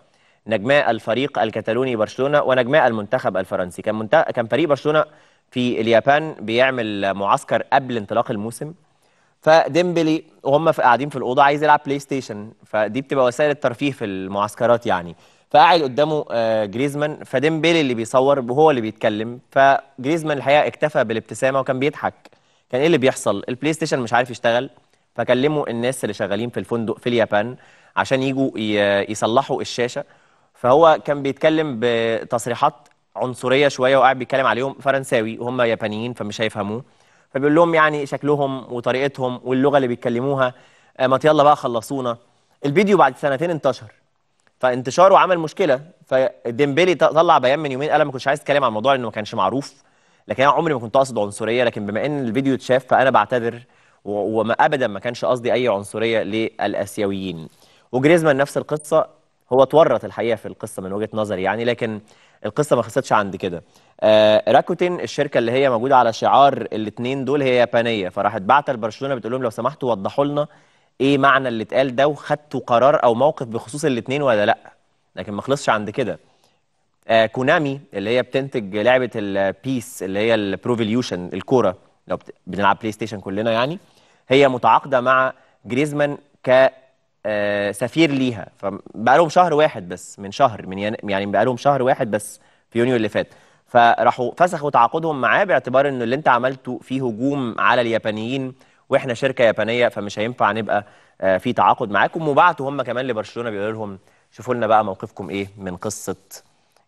Speaker 1: نجماء الفريق الكتالوني برشلونه ونجماء المنتخب الفرنسي كان منت... كان فريق برشلونه في اليابان بيعمل معسكر قبل انطلاق الموسم فديمبلي وهم قاعدين في الاوضه عايز يلعب بلاي ستيشن فدي بتبقى وسائل الترفيه في المعسكرات يعني فقاعد قدامه آه، جريزمان فديمبلي اللي بيصور وهو اللي بيتكلم فجريزمان الحقيقه اكتفى بالابتسامه وكان بيضحك كان ايه اللي بيحصل البلاي ستيشن مش عارف يشتغل فكلموا الناس اللي شغالين في الفندق في اليابان عشان يجوا يصلحوا الشاشه فهو كان بيتكلم بتصريحات عنصريه شويه وقاعد بيتكلم عليهم فرنساوي وهم يابانيين فمش هيفهموه فبيقول لهم يعني شكلهم وطريقتهم واللغه اللي بيتكلموها آه، ما يلا بقى خلصونا الفيديو بعد سنتين انتشر فانتشاره عمل مشكله فديمبلي طلع بيان من يومين قال انا ما كنتش عايز اتكلم عن الموضوع لانه ما كانش معروف لكن انا عمري ما كنت اقصد عنصريه لكن بما ان الفيديو اتشاف فانا بعتذر وما ابدا ما كانش قصدي اي عنصريه للاسيويين وجريزمان نفس القصه هو اتورط الحقيقه في القصه من وجهه نظري يعني لكن القصه ما خلصتش عند كده آه راكوتين الشركه اللي هي موجوده على شعار الاثنين دول هي يابانيه فراحت بعت لبرشلونه بتقول لهم لو سمحتوا وضحوا لنا ايه معنى اللي اتقال ده وخدتوا قرار او موقف بخصوص الاثنين ولا لا لكن ما خلصش عند كده آه كونامي اللي هي بتنتج لعبه البيس اللي هي البروفيليوشن الكوره لو بنلعب بلاي ستيشن كلنا يعني هي متعاقده مع جريزمان ك ليها آه، سفير ليها شهر واحد بس من شهر من يعني بقى لهم شهر واحد بس في يونيو اللي فات فراحوا فسخوا تعاقدهم معاه باعتبار انه اللي انت عملته فيه هجوم على اليابانيين واحنا شركه يابانيه فمش هينفع نبقى آه، في تعاقد معاكم وبعتوا هم كمان لبرشلونه بيقولوا لهم شوفوا لنا بقى موقفكم ايه من قصه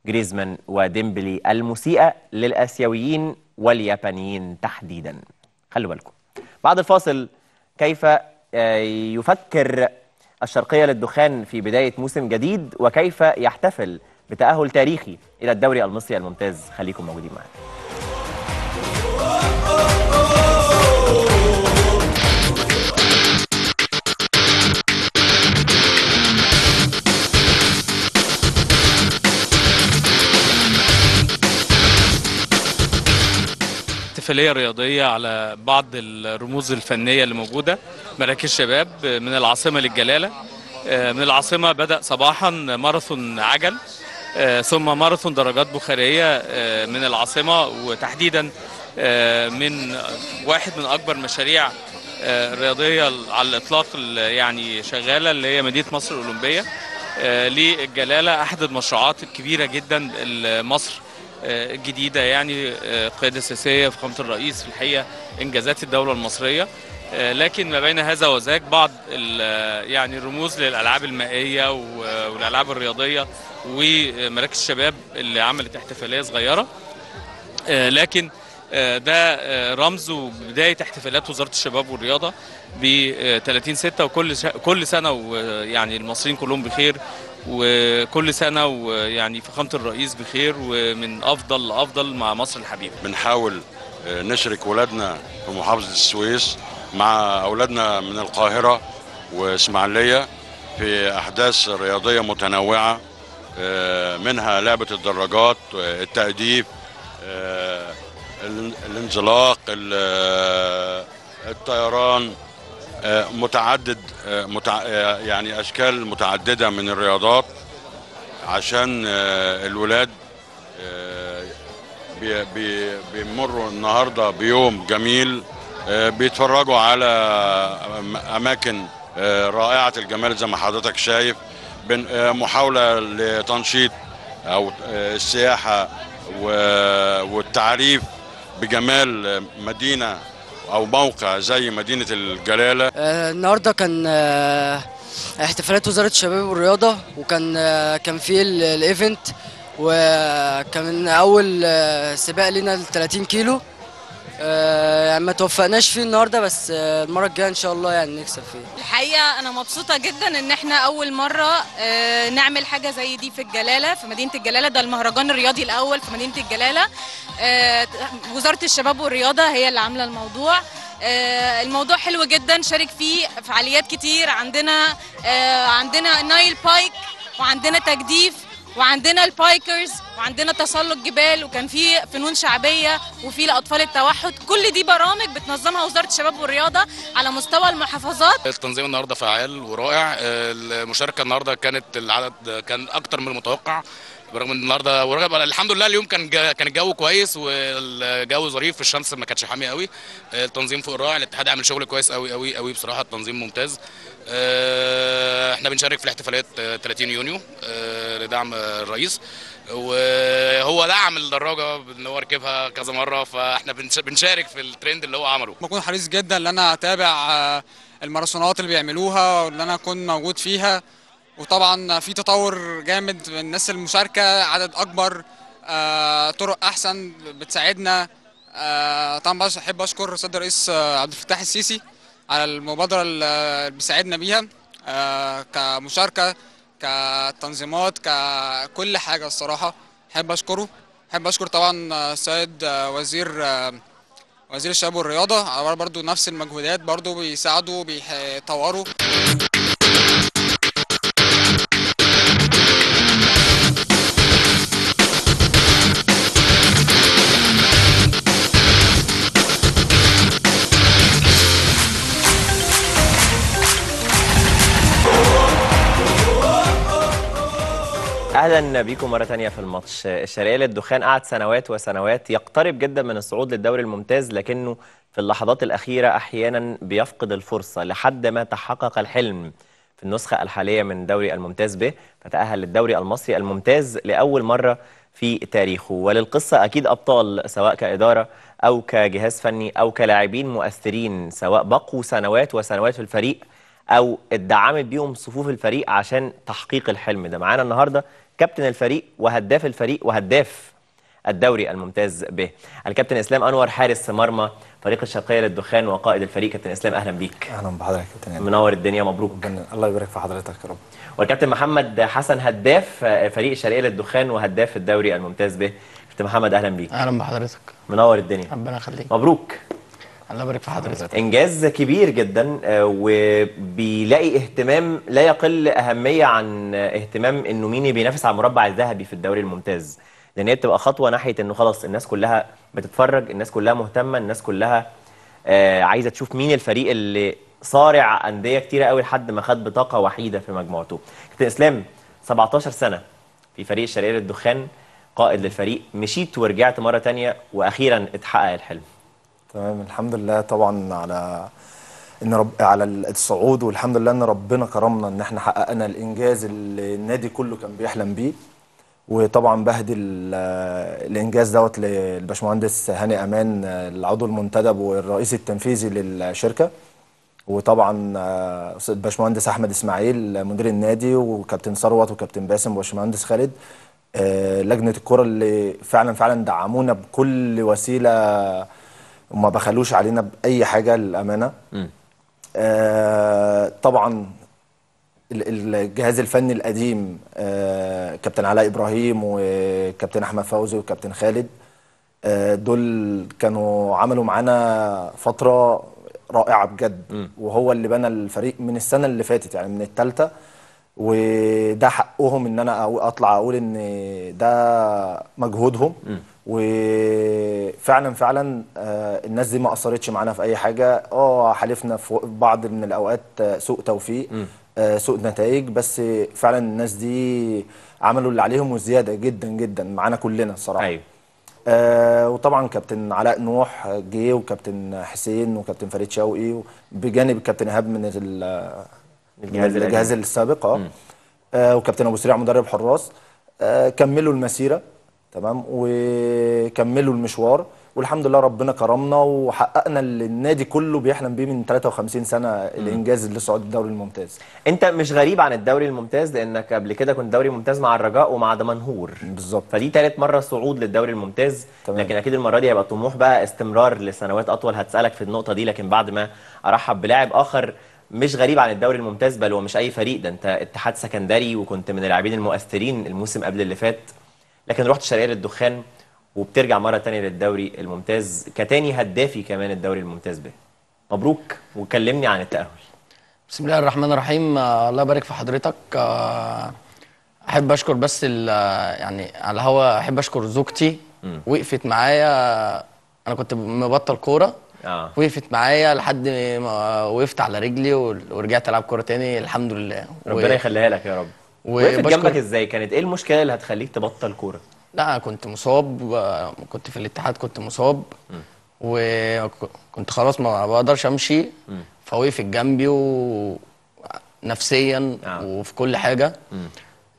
Speaker 1: جريزمان وديمبلي المسيئه للاسيويين واليابانيين تحديدا خلوا بالكم بعد الفاصل كيف آه، يفكر الشرقيه للدخان في بدايه موسم جديد وكيف يحتفل بتاهل تاريخي الى الدوري المصري الممتاز خليكم موجودين معنا
Speaker 2: خلفيه رياضيه على بعض الرموز الفنيه اللي موجوده مراكز شباب من العاصمه للجلاله آه، من العاصمه بدا صباحا ماراثون عجل آه، ثم ماراثون درجات بخاريه آه، من العاصمه وتحديدا من واحد من اكبر مشاريع الرياضيه على الاطلاق يعني شغاله اللي هي مدينه مصر الاولمبيه للجلاله احد المشروعات الكبيره جدا لمصر جديده يعني آه، قياده سياسيه فخامه الرئيس في الحقيقه انجازات الدوله المصريه آه، لكن ما بين هذا وذاك بعض يعني الرموز للالعاب المائيه والالعاب الرياضيه ومراكز الشباب اللي عملت احتفاليه صغيره آه، لكن ده رمز وبدايه احتفالات وزاره الشباب والرياضه ب 30 6 وكل كل سنه ويعني المصريين كلهم بخير وكل سنه ويعني فخامه الرئيس بخير ومن افضل لافضل مع مصر الحبيبه. بنحاول آه، نشرك
Speaker 3: ولادنا في محافظه السويس مع اولادنا من القاهره واسماعيليه في احداث رياضيه متنوعه آه، منها لعبه الدراجات آه، التاديب الانزلاق الطيران آه، متعدد آه، متع... آه، يعني اشكال متعدده من الرياضات عشان الولاد بيمروا النهارده بيوم جميل بيتفرجوا على اماكن رائعه الجمال زي ما حضرتك شايف محاوله لتنشيط او السياحه والتعريف بجمال مدينه او موقع زي مدينه الجلاله
Speaker 4: آه، النهارده كان آه، احتفالات وزاره الشباب والرياضه وكان آه، كان في الايفنت وكان اول سباق لنا ال 30 كيلو آه، يعني ما توفقناش فيه النهارده بس آه، المره الجايه ان شاء الله يعني نكسب فيه
Speaker 2: الحقيقه انا مبسوطه جدا ان احنا اول مره آه، نعمل حاجه زي دي في الجلاله في مدينه الجلاله ده المهرجان الرياضي الاول في مدينه الجلاله وزاره الشباب والرياضه هي اللي عامله الموضوع الموضوع حلو جدا شارك فيه فعاليات كتير عندنا عندنا نايل بايك وعندنا تجديف وعندنا البايكرز وعندنا تسلق جبال وكان في فنون شعبيه وفي لاطفال التوحد كل دي برامج بتنظمها وزاره الشباب والرياضه على مستوى المحافظات التنظيم النهارده فعال ورائع المشاركه النهارده كانت العدد كان اكتر من المتوقع برغم ان النهارده ورغم الحمد لله اليوم كان كان الجو كويس والجو ظريف الشمس ما كانتش حاميه قوي التنظيم فوق رائع الاتحاد عامل شغل كويس قوي قوي قوي بصراحه التنظيم ممتاز آه، احنا بنشارك في الاحتفالات 30 آه، يونيو آه، لدعم الرئيس وهو دعم الدراجه ان هو ركبها كذا مره فاحنا بنشارك في الترند اللي هو عمله
Speaker 3: بكون حريص جدا ان انا اتابع الماراثونات اللي بيعملوها وان انا اكون موجود فيها وطبعا في تطور جامد من الناس المشاركه عدد اكبر آه، طرق احسن بتساعدنا آه، طبعا بحب اشكر السيد الرئيس آه، عبد الفتاح السيسي على المبادره اللي بيساعدنا بيها
Speaker 4: كمشاركه كتنظيمات ككل حاجه الصراحه
Speaker 3: احب اشكره احب اشكر طبعا السيد وزير وزير الشباب والرياضه على برضو نفس المجهودات برضو بيساعدوا بيطوروا
Speaker 1: اهلا بيكم مره ثانيه في الماتش الشرقيه للدخان قعد سنوات وسنوات يقترب جدا من الصعود للدوري الممتاز لكنه في اللحظات الاخيره احيانا بيفقد الفرصه لحد ما تحقق الحلم في النسخه الحاليه من دوري الممتاز به فتاهل للدوري المصري الممتاز لاول مره في تاريخه وللقصه اكيد ابطال سواء كاداره او كجهاز فني او كلاعبين مؤثرين سواء بقوا سنوات وسنوات في الفريق او اتدعمت بيهم صفوف الفريق عشان تحقيق الحلم ده معانا النهارده كابتن الفريق وهداف الفريق وهداف الدوري الممتاز به الكابتن اسلام انور حارس مرمى فريق الشرقيه للدخان وقائد الفريق كابتن اسلام اهلا بيك اهلا بحضرتك كابتن منور الدنيا مبروك بن... الله يبارك في حضرتك يا رب والكابتن محمد حسن هداف آه، فريق الشرقيه للدخان وهداف الدوري الممتاز به كابتن محمد اهلا بيك اهلا بحضرتك منور الدنيا ربنا يخليك مبروك الله يبارك في حضرتك انجاز كبير جدا آه، وبيلاقي اهتمام لا يقل اهميه عن اهتمام انه مين بينافس على المربع الذهبي في الدوري الممتاز لان هي بتبقى خطوه ناحيه انه خلاص الناس كلها بتتفرج الناس كلها مهتمه الناس كلها آه، عايزه تشوف مين الفريق اللي صارع انديه كتيره قوي لحد ما خد بطاقه وحيده في مجموعته كابتن اسلام 17 سنه في فريق الشرقيه للدخان قائد للفريق مشيت ورجعت مره تانية واخيرا اتحقق الحلم
Speaker 7: تمام الحمد لله طبعا على ان رب على الصعود والحمد لله ان ربنا كرمنا ان احنا حققنا الانجاز اللي النادي كله كان بيحلم بيه وطبعا بهدي الانجاز دوت للباشمهندس هاني امان العضو المنتدب والرئيس التنفيذي للشركه وطبعا باشمهندس احمد اسماعيل مدير النادي وكابتن ثروت وكابتن باسم وباشمهندس خالد آه، لجنه الكره اللي فعلا فعلا دعمونا بكل وسيله وما بخلوش علينا باي حاجه للامانه آه طبعا الجهاز الفني القديم آه كابتن علاء ابراهيم وكابتن احمد فوزي وكابتن خالد آه دول كانوا عملوا معانا فتره رائعه بجد م. وهو اللي بنى الفريق من السنه اللي فاتت يعني من الثالثه وده حقهم ان انا اطلع اقول ان ده مجهودهم م. وفعلا فعلا آه، الناس دي ما اثرتش معانا في اي حاجه اه حالفنا في بعض من الاوقات آه، سوء توفيق آه، سوء نتائج بس فعلا الناس دي عملوا اللي عليهم وزياده جدا جدا معانا كلنا الصراحه ايوه آه وطبعا كابتن علاء نوح جه وكابتن حسين وكابتن فريد شوقي بجانب كابتن ايهاب من الجهاز, الجهاز السابق اه وكابتن ابو سريع مدرب حراس آه كملوا المسيره تمام وكملوا المشوار والحمد لله ربنا كرمنا وحققنا اللي النادي كله بيحلم بيه من 53 سنه الانجاز لصعود الدوري الممتاز.
Speaker 1: انت مش غريب عن الدوري الممتاز لانك قبل كده كنت دوري ممتاز مع الرجاء ومع دمنهور. بالظبط. فدي ثالث مره صعود للدوري الممتاز تمام. لكن اكيد المره دي هيبقى الطموح بقى استمرار لسنوات اطول هتسالك في النقطه دي لكن بعد ما ارحب بلاعب اخر مش غريب عن الدوري الممتاز بل ومش اي فريق ده انت اتحاد سكندري وكنت من اللاعبين المؤثرين الموسم قبل اللي فات لكن رحت شرقيه للدخان وبترجع مره تانية للدوري الممتاز كتاني هدافي كمان الدوري الممتاز به مبروك وكلمني عن التاهل
Speaker 4: بسم الله الرحمن الرحيم آه، الله يبارك في حضرتك آه، احب اشكر بس آه، يعني على الهوا احب اشكر زوجتي وقفت معايا انا كنت مبطل كوره آه. وقفت معايا لحد ما وقفت على رجلي ورجعت العب كوره تاني الحمد
Speaker 1: لله ربنا و... يخليها لك يا رب وقفت جنبك ازاي كانت ايه المشكله اللي هتخليك تبطل كوره
Speaker 4: لا كنت مصاب كنت في الاتحاد كنت مصاب وكنت خلاص ما بقدرش امشي فوقفت جنبي ونفسيا آه. وفي كل حاجه م.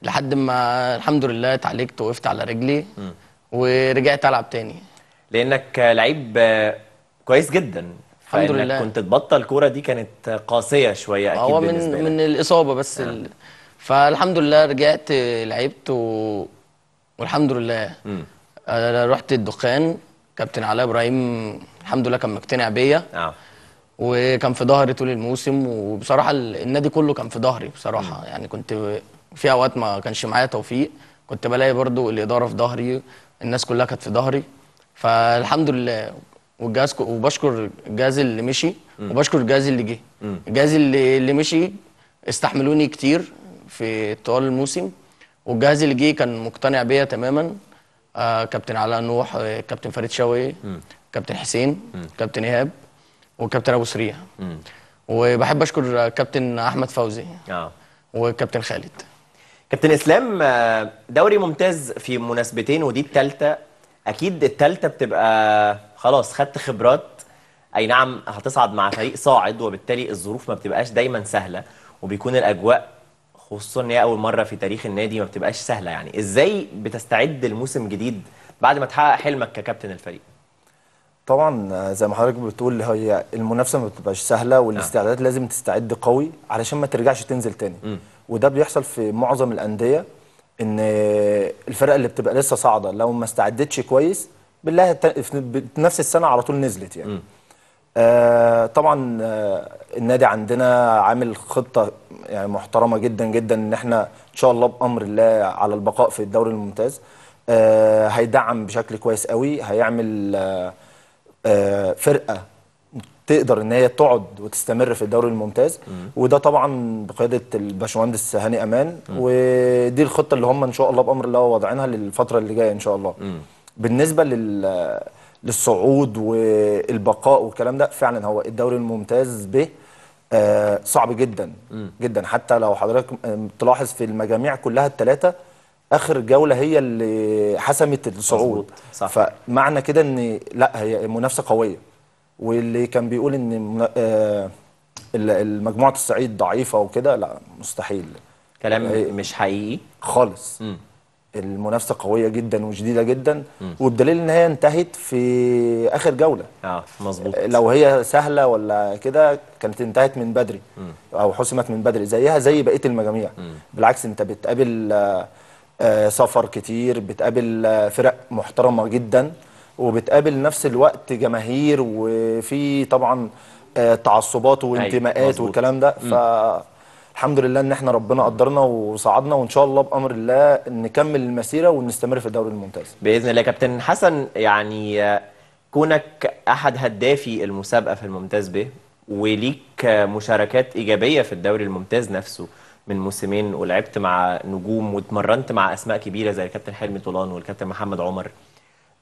Speaker 4: لحد ما الحمد لله اتعالجت وقفت على رجلي م. ورجعت العب تاني
Speaker 1: لانك لعيب كويس جدا الحمد لله كنت تبطل كوره دي كانت قاسيه شويه اكيد هو من بالنسبة
Speaker 4: من الاصابه بس آه. فالحمد لله رجعت لعبت و... والحمد لله أنا آه، رحت الدخان كابتن علاء ابراهيم الحمد لله كان مقتنع بيا آه. وكان في ظهري طول الموسم وبصراحه النادي كله كان في ظهري بصراحه م. يعني كنت في اوقات ما كانش معايا توفيق كنت بلاقي برضو الاداره في ظهري الناس كلها كانت في ظهري فالحمد لله والجهاز وبشكر الجهاز اللي مشي وبشكر الجهاز اللي جه الجهاز اللي, اللي مشي استحملوني كتير في طوال الموسم والجهاز اللي جه كان مقتنع بيا تماما آه كابتن علاء نوح آه، كابتن فريد شوقي كابتن حسين م. كابتن ايهاب وكابتن ابو سريع وبحب اشكر كابتن احمد فوزي
Speaker 1: اه وكابتن خالد كابتن اسلام آه، دوري ممتاز في مناسبتين ودي الثالثه اكيد الثالثه بتبقى خلاص خدت خبرات اي نعم هتصعد مع فريق صاعد وبالتالي الظروف ما بتبقاش دايما سهله وبيكون الاجواء خصوصا ان هي اول مره في تاريخ النادي ما بتبقاش سهله يعني ازاي بتستعد لموسم جديد بعد ما تحقق حلمك ككابتن الفريق
Speaker 7: طبعا آه، زي ما حضرتك بتقول هي المنافسه ما بتبقاش سهله نعم. والاستعداد لازم تستعد قوي علشان ما ترجعش تنزل تاني م. وده بيحصل في معظم الانديه ان الفرق اللي بتبقى لسه صاعده لو ما استعدتش كويس بالله في نفس السنه على طول نزلت يعني م. آه طبعا آه النادي عندنا عامل خطه يعني محترمه جدا جدا ان احنا ان شاء الله بامر الله على البقاء في الدوري الممتاز آه هيدعم بشكل كويس قوي هيعمل آه آه فرقه تقدر ان هي تقعد وتستمر في الدوري الممتاز مم. وده طبعا بقياده الباشمهندس هاني امان مم. ودي الخطه اللي هم ان شاء الله بامر الله واضعينها للفتره اللي جايه ان شاء الله مم. بالنسبه لل للصعود والبقاء والكلام ده فعلا هو الدوري الممتاز به آه صعب جدا م. جدا حتى لو حضرتك آه، تلاحظ في المجاميع كلها الثلاثه اخر جوله هي اللي حسمت الصعود صح. فمعنى كده ان لا هي منافسه قويه واللي كان بيقول ان آه المجموعه الصعيد ضعيفه وكده لا مستحيل كلام آه، مش حقيقي خالص م. المنافسه قويه جدا وشديده جدا م. والدليل ان هي انتهت في اخر جوله اه مظبوط لو هي سهله ولا كده كانت انتهت من بدري م. او حسمت من بدري زيها زي بقيه المجاميع م. بالعكس انت بتقابل آه، آه، سفر كتير بتقابل آه، فرق محترمه جدا وبتقابل نفس الوقت جماهير وفي طبعا تعصبات أيوة، وانتماءات والكلام ده ف الحمد لله ان احنا ربنا قدرنا وصعدنا وان شاء الله بامر الله نكمل المسيره ونستمر في الدوري الممتاز
Speaker 1: باذن الله كابتن حسن يعني كونك احد هدافي المسابقه في الممتاز ب وليك مشاركات ايجابيه في الدوري الممتاز نفسه من موسمين ولعبت مع نجوم واتمرنت مع اسماء كبيره زي الكابتن حلمي طولان والكابتن محمد عمر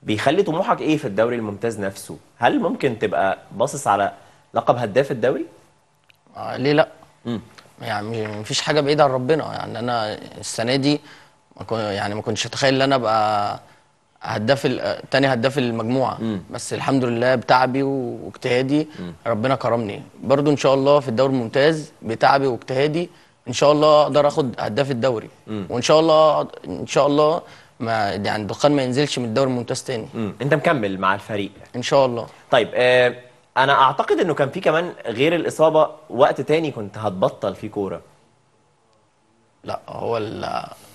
Speaker 1: بيخلي طموحك ايه في الدوري الممتاز نفسه هل ممكن تبقى باصص على لقب هداف الدوري آه ليه لا مم. يعني
Speaker 4: مفيش حاجه بعيده عن ربنا يعني انا السنه دي يعني ما كنتش اتخيل ان انا ابقى هداف تاني هداف المجموعه م. بس الحمد لله بتعبي واجتهادي ربنا كرمني برضو ان شاء الله في الدوري الممتاز بتعبي واجتهادي ان شاء الله اقدر اخد هداف الدوري م. وان شاء الله ان شاء الله ما يعني
Speaker 1: الدخان ما ينزلش من الدوري الممتاز تاني م. انت مكمل مع الفريق ان شاء الله طيب آه انا اعتقد انه كان في كمان غير الاصابه وقت تاني كنت هتبطل فيه كوره لا هو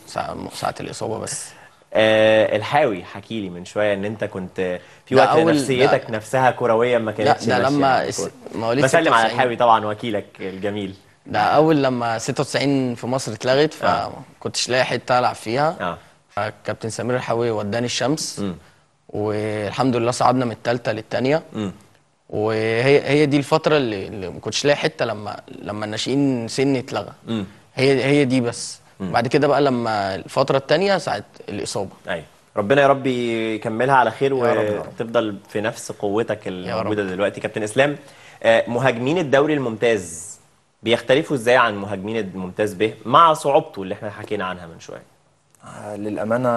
Speaker 1: ساعه الاصابه بس آه الحاوي حكي لي من شويه ان انت كنت في وقت نفسيتك نفسها كرويا ما كانتش لا ده لما يعني اس... بسلم على الحاوي طبعا وكيلك الجميل
Speaker 4: ده اول لما 96 في مصر اتلغت آه. فكنتش لاقي حته العب فيها آه. سمير الحاوي وداني الشمس م. والحمد لله صعدنا من الثالثه للثانيه وهي هي دي الفتره اللي, اللي ما كنتش لاقي حته لما لما الناشئين سن اتلغى هي هي دي بس مم. بعد كده بقى لما الفتره الثانيه ساعه الاصابه ايوه
Speaker 1: ربنا يا رب يكملها على خير وتفضل في نفس قوتك الموجوده دلوقتي كابتن اسلام آه، مهاجمين الدوري الممتاز بيختلفوا ازاي عن مهاجمين الممتاز به مع صعوبته اللي احنا حكينا عنها من شويه
Speaker 7: آه، للامانه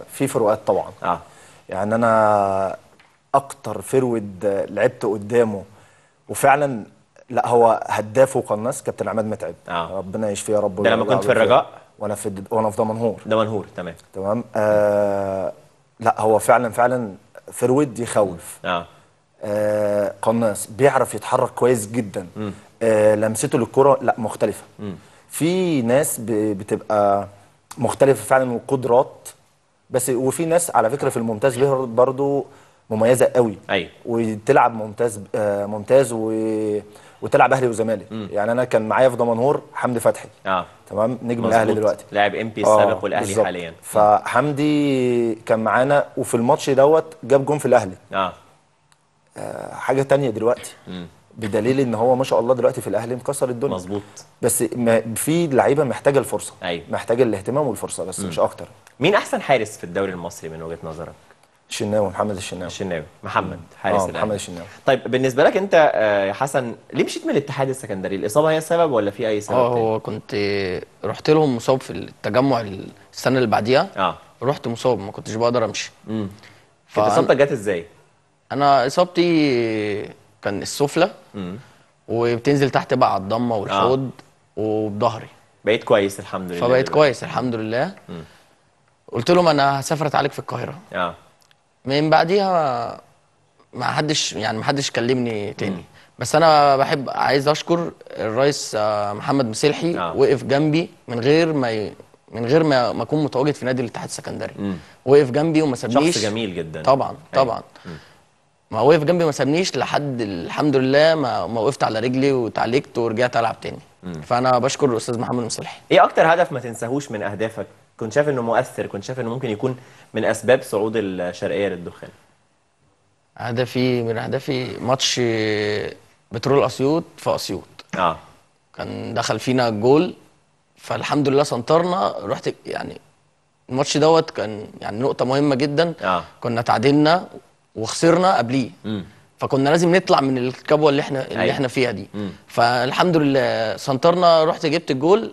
Speaker 7: في فروقات طبعا اه يعني انا اكتر فرويد لعبت قدامه وفعلا لا هو هداف وقناص كابتن عماد متعب آه. ربنا يشفيه يا رب ده لما كنت في الرجاء وانا في وانا في دمنهور دمنهور تمام تمام آه لا هو فعلا فعلا فرويد يخوف اه, آه قناص بيعرف يتحرك كويس جدا آه لمسته للكره لا مختلفه م. في ناس بتبقى مختلفه فعلا القدرات بس وفي ناس على فكره في الممتاز برضو مميزه قوي ايوه وتلعب ممتاز آه، ممتاز و وتلعب اهلي وزمالك يعني انا كان معايا في دمنهور حمدي فتحي اه تمام نجم الاهلي دلوقتي لاعب ام آه، بي السابق آه والاهلي بالزبط. حاليا فحمدي كان معانا وفي الماتش دوت جاب جون في الاهلي آه. اه حاجه تانية دلوقتي مم. بدليل ان هو ما شاء الله دلوقتي في الاهلي مكسر الدنيا مظبوط بس في لعيبه محتاجه الفرصه أيوة. محتاجه الاهتمام والفرصه بس مم. مش اكتر مين احسن حارس في الدوري المصري من وجهه نظرك الشناوي محمد الشناوي الشناوي محمد حارس آه، الأهلي محمد الشناوي طيب بالنسبه
Speaker 1: لك انت آه، يا حسن ليه مشيت من الاتحاد السكندري الاصابه هي السبب ولا في اي سبب اه هو كنت رحت لهم مصاب في التجمع السنه اللي بعديها اه رحت مصاب ما كنتش بقدر امشي امم فأنا... اصابتك جت ازاي
Speaker 4: انا اصابتي كان السفلى امم وبتنزل تحت بقى على الضمه آه. والحوض آه. وبظهري
Speaker 1: بقيت كويس الحمد لله فبقيت كويس
Speaker 4: الحمد لله مم. قلت لهم انا هسافر اتعالج في القاهره اه من بعديها ما حدش يعني ما حدش كلمني تاني بس انا بحب عايز اشكر الرئيس آه، محمد مسلحي آه. وقف جنبي من غير ما ي... من غير ما ما اكون متواجد في نادي الاتحاد السكندري وقف جنبي وما سابنيش شخص جميل جدا طبعا أيوة. طبعا مم. ما وقف جنبي وما سابنيش لحد الحمد لله ما, ما وقفت على رجلي وتعالجت ورجعت العب تاني مم. فانا بشكر الاستاذ محمد
Speaker 1: مسلحي ايه اكتر هدف ما تنساهوش من اهدافك كنت شايف انه مؤثر كنت شايف انه ممكن يكون من اسباب صعود الشرقيه للدخان
Speaker 4: هدفي من اهدافي ماتش بترول اسيوط في اسيوط اه كان دخل فينا الجول فالحمد لله سنترنا رحت يعني الماتش دوت كان يعني نقطه مهمه جدا آه. كنا تعادلنا وخسرنا قبليه فكنا لازم نطلع من الكبوه اللي احنا اللي أيه. احنا فيها دي مم. فالحمد لله سنترنا رحت جبت الجول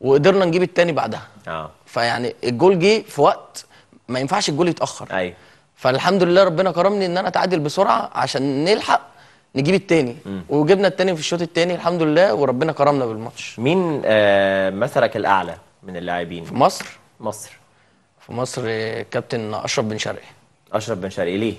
Speaker 4: وقدرنا نجيب التاني بعدها آه. فيعني الجول جه في وقت ما ينفعش الجول يتاخر ايوه فالحمد لله ربنا كرمني ان انا اتعادل بسرعه عشان نلحق نجيب الثاني وجبنا الثاني في الشوط الثاني الحمد لله وربنا كرمنا بالماتش
Speaker 1: مين آه مثلك الاعلى من اللاعبين في مصر مصر في مصر آه، كابتن
Speaker 4: اشرف بن شرقي اشرف بن شرقي ليه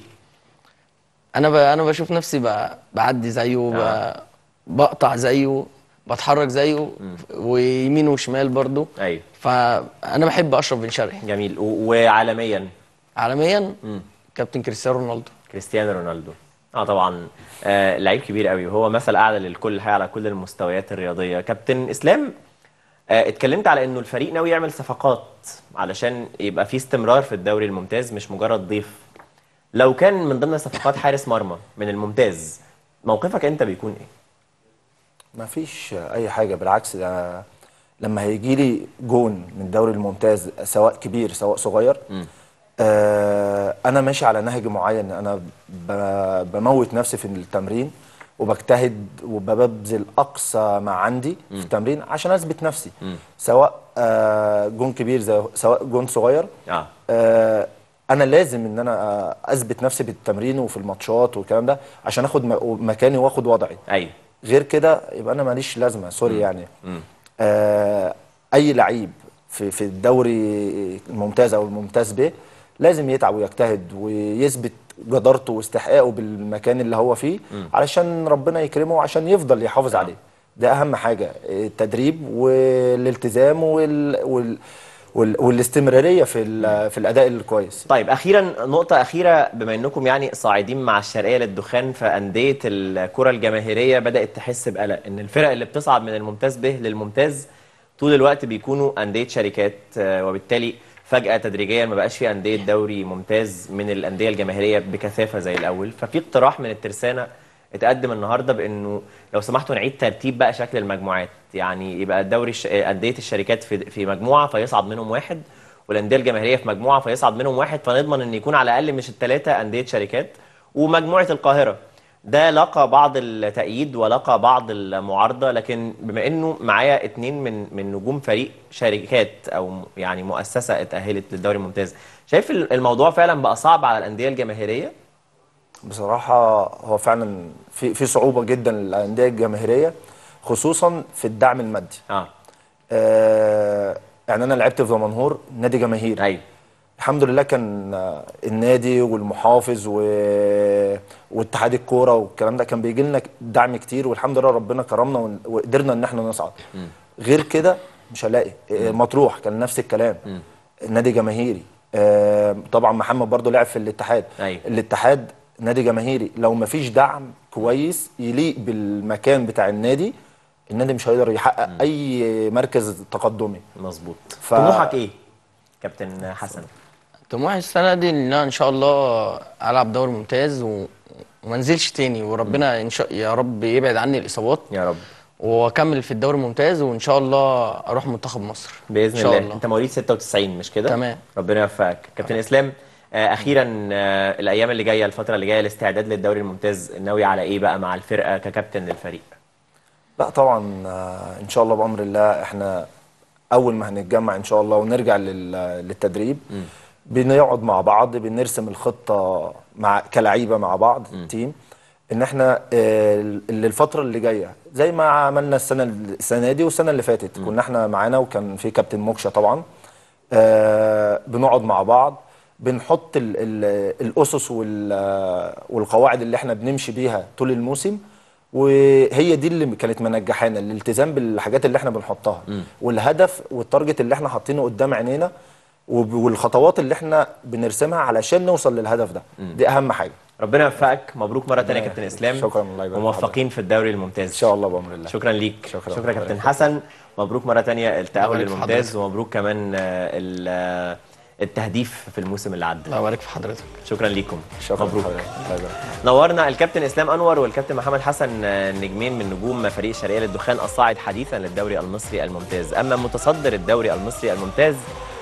Speaker 4: انا انا بشوف نفسي بعدي زيه آه. بقطع زيه بتحرك زيه ويمين وشمال برضه ايوه فانا بحب اشرف بن شرقي جميل وعالميا عالميا مم. كابتن كريستيانو رونالدو
Speaker 1: كريستيانو رونالدو اه طبعا آه لعيب كبير قوي وهو مثل اعلى للكل على كل المستويات الرياضيه كابتن اسلام آه اتكلمت على انه الفريق ناوي يعمل صفقات علشان يبقى في استمرار في الدوري الممتاز مش مجرد ضيف لو كان من ضمن صفقات حارس مرمى من الممتاز
Speaker 7: موقفك انت بيكون ايه ما فيش اي حاجه بالعكس ده لما هيجي لي جون من الدوري الممتاز سواء كبير سواء صغير آه انا ماشي على نهج معين انا بموت نفسي في التمرين وبجتهد وببذل اقصى ما عندي م. في التمرين عشان اثبت نفسي م. سواء آه جون كبير زي سواء جون صغير آه. آه انا لازم ان انا اثبت نفسي بالتمرين وفي الماتشات والكلام ده عشان اخد مكاني واخد وضعي ايوه غير كده يبقى انا ماليش لازمه سوري يعني آه اي لعيب في في الدوري الممتاز او الممتاز به لازم يتعب ويجتهد ويثبت جدارته واستحقاقه بالمكان اللي هو فيه علشان ربنا يكرمه وعشان يفضل يحافظ نعم. عليه ده اهم حاجه التدريب والالتزام وال, وال... والاستمراريه في في الاداء الكويس
Speaker 1: طيب اخيرا نقطه اخيره بما انكم يعني صاعدين مع الشرقيه للدخان فانديه الكره الجماهيريه بدات تحس بقلق ان الفرق اللي بتصعد من الممتاز به للممتاز طول الوقت بيكونوا انديه شركات وبالتالي فجاه تدريجيا ما بقاش في انديه دوري ممتاز من الانديه الجماهيريه بكثافه زي الاول ففي اقتراح من الترسانه اتقدم النهارده بانه لو سمحتوا نعيد ترتيب بقى شكل المجموعات يعني يبقى الدوري الش... انديه الشركات في في مجموعه فيصعد منهم واحد والانديه الجماهيريه في مجموعه فيصعد منهم واحد فنضمن ان يكون على الاقل مش الثلاثه انديه شركات ومجموعه القاهره ده لقى بعض التأييد ولقى بعض المعارضة لكن بما انه معايا اتنين من من نجوم فريق شركات او يعني مؤسسة اتأهلت للدوري الممتاز شايف الموضوع فعلا بقى صعب على الأندية الجماهيرية
Speaker 7: بصراحه هو فعلا في في صعوبه جدا للانديه الجماهيريه خصوصا في الدعم المادي اه, آه يعني انا لعبت في دمنهور نادي جماهيري ايوه الحمد لله كان النادي والمحافظ و... واتحاد الكوره والكلام ده كان بيجي لنا دعم كتير والحمد لله ربنا كرمنا وقدرنا ان احنا نصعد غير كده مش هلاقي آه، مطروح كان نفس الكلام نادي جماهيري آه طبعا محمد برضو لعب في الاتحاد أيوه. الاتحاد نادي جماهيري لو ما فيش دعم كويس يليق بالمكان بتاع النادي النادي مش هيقدر يحقق مم. اي مركز تقدمي مظبوط ف... طموحك ايه كابتن حسن طموحي السنه
Speaker 4: دي ان انا ان شاء الله العب دوري ممتاز و... وما انزلش تاني وربنا ان شاء يا رب يبعد عني الاصابات يا رب واكمل في الدوري الممتاز وان شاء الله اروح
Speaker 1: منتخب مصر باذن إن شاء الله. الله انت مواليد 96 مش كده تمام ربنا يوفقك كابتن اسلام آه، اخيرا آه، الايام اللي جايه الفتره اللي جايه الاستعداد للدوري الممتاز ناوي على ايه بقى مع الفرقه ككابتن للفريق
Speaker 7: لا طبعا آه، ان شاء الله بامر الله احنا اول ما هنتجمع ان شاء الله ونرجع للتدريب م. بنقعد مع بعض بنرسم الخطه مع كلعيبه مع بعض م. التيم ان احنا اللي الفتره اللي جايه زي ما عملنا السنه السنه دي والسنه اللي فاتت م. كنا احنا معانا وكان في كابتن موكشا طبعا بنقعد مع بعض بنحط الـ الـ الاسس والقواعد اللي احنا بنمشي بيها طول الموسم وهي دي اللي كانت منجحانا الالتزام بالحاجات اللي احنا بنحطها م. والهدف والتارجت اللي احنا حاطينه قدام عينينا والخطوات اللي احنا بنرسمها علشان نوصل للهدف ده م. دي اهم حاجه
Speaker 1: ربنا يوفقك مبروك مره ثانيه كابتن اسلام شكرا الله يبارك وموفقين في الدوري الممتاز ان شاء الله بامر الله شكرا ليك شكرا, شكرا كابتن حسن مبروك مره ثانيه التاهل الممتاز ومبروك كمان آه، التهديف في الموسم اللي عدى الله يبارك في حضرتك شكرا ليكم شكرا مبروك نورنا الكابتن اسلام انور والكابتن محمد حسن نجمين من نجوم فريق شرقيه للدخان الصاعد حديثا للدوري المصري الممتاز اما متصدر الدوري المصري الممتاز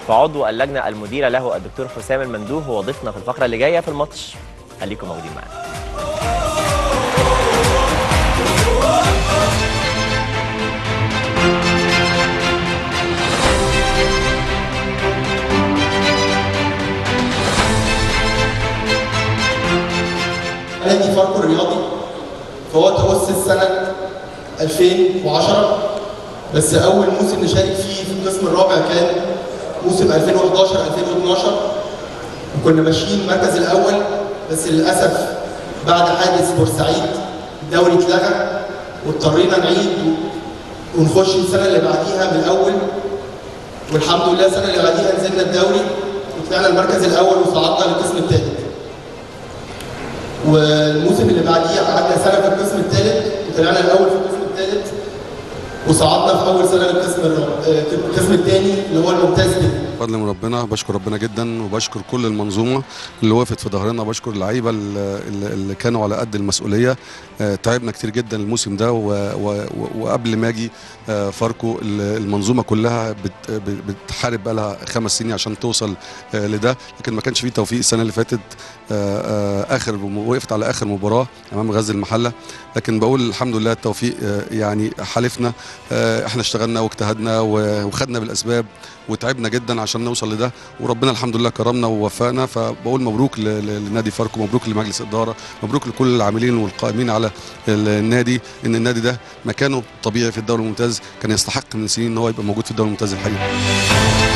Speaker 1: فعضو اللجنه المديره له الدكتور حسام المندوه هو ضيفنا في الفقره اللي جايه في الماتش خليكم موجودين معانا
Speaker 6: الذي فرق الرياضي فهو تأسس سنة 2010 بس أول موسم نشارك فيه في القسم الرابع كان موسم 2011 2012 وكنا ماشيين المركز الأول بس للأسف بعد حادث بورسعيد الدوري اتلغى واضطرينا نعيد ونخش السنة اللي بعديها من الأول والحمد لله السنة اللي بعديها نزلنا الدوري وطلعنا المركز الأول وصعدنا للقسم الثالث والموسم اللي بعديه
Speaker 7: قعدنا سنه في القسم الثالث وطلعنا الاول في القسم الثالث وصعدنا في اول سنه للقسم القسم آه، الثاني اللي هو الممتاز ده
Speaker 3: بفضل من ربنا بشكر ربنا جدا وبشكر كل المنظومه اللي وقفت في ظهرنا بشكر اللعيبه اللي كانوا على قد المسؤوليه آه، تعبنا كتير جدا الموسم ده وقبل ما اجي آه، فاركو المنظومه كلها بتحارب بقى لها خمس سنين عشان توصل آه، لده لكن ما كانش فيه توفيق السنه اللي فاتت اخر وقفت على اخر مباراه امام غزل المحله لكن بقول الحمد لله التوفيق يعني حالفنا احنا اشتغلنا واجتهدنا وخدنا بالاسباب وتعبنا جدا عشان نوصل لده وربنا الحمد لله كرمنا ووفقنا فبقول مبروك لنادي فاركو مبروك لمجلس الاداره مبروك لكل العاملين والقائمين على النادي ان النادي ده مكانه طبيعي في الدوري الممتاز كان يستحق من سنين ان هو يبقى موجود في
Speaker 2: الدوري الممتاز الحقيقه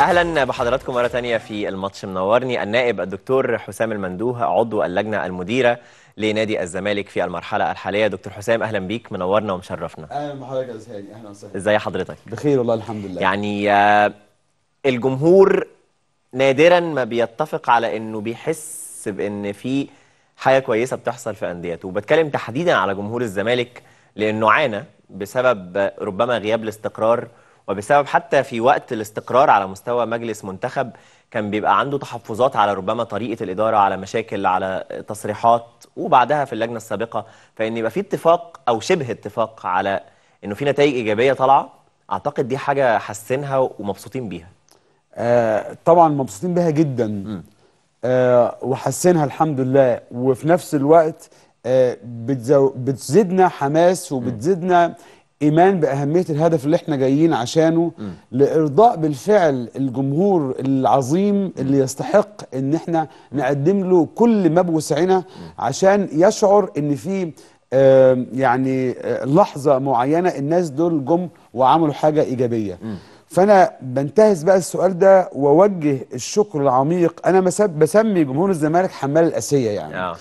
Speaker 1: اهلا بحضراتكم مره ثانيه في الماتش منورني النائب الدكتور حسام المندوه عضو اللجنه المديره لنادي الزمالك في المرحله الحاليه دكتور حسام اهلا بيك منورنا ومشرفنا
Speaker 3: اهلا بحضرتك يا استاذ هاني اهلا وسهلا ازي
Speaker 1: حضرتك بخير والله الحمد لله يعني آه، الجمهور نادرا ما بيتفق على انه بيحس بان في حاجه كويسه بتحصل في انديته وبتكلم تحديدا على جمهور الزمالك لانه عانى بسبب ربما غياب الاستقرار وبسبب حتى في وقت الاستقرار على مستوى مجلس منتخب كان بيبقى عنده تحفظات على ربما طريقة الإدارة على مشاكل على تصريحات وبعدها في اللجنة السابقة فإن يبقى في اتفاق أو شبه اتفاق على إنه في نتائج إيجابية طالعة
Speaker 3: أعتقد دي حاجة حسنها ومبسوطين بيها آه طبعا مبسوطين بيها جدا آه وحسنها الحمد لله وفي نفس الوقت آه بتزو... بتزيدنا حماس وبتزيدنا م. ايمان باهميه الهدف اللي احنا جايين عشانه م. لارضاء بالفعل الجمهور العظيم اللي يستحق ان احنا نقدم له كل ما بوسعنا عشان يشعر ان في يعني آه، لحظه معينه الناس دول جم وعملوا حاجه ايجابيه م. فانا بنتهز بقى السؤال ده واوجه الشكر العميق انا بسمي جمهور الزمالك حمال الاسيه يعني آه.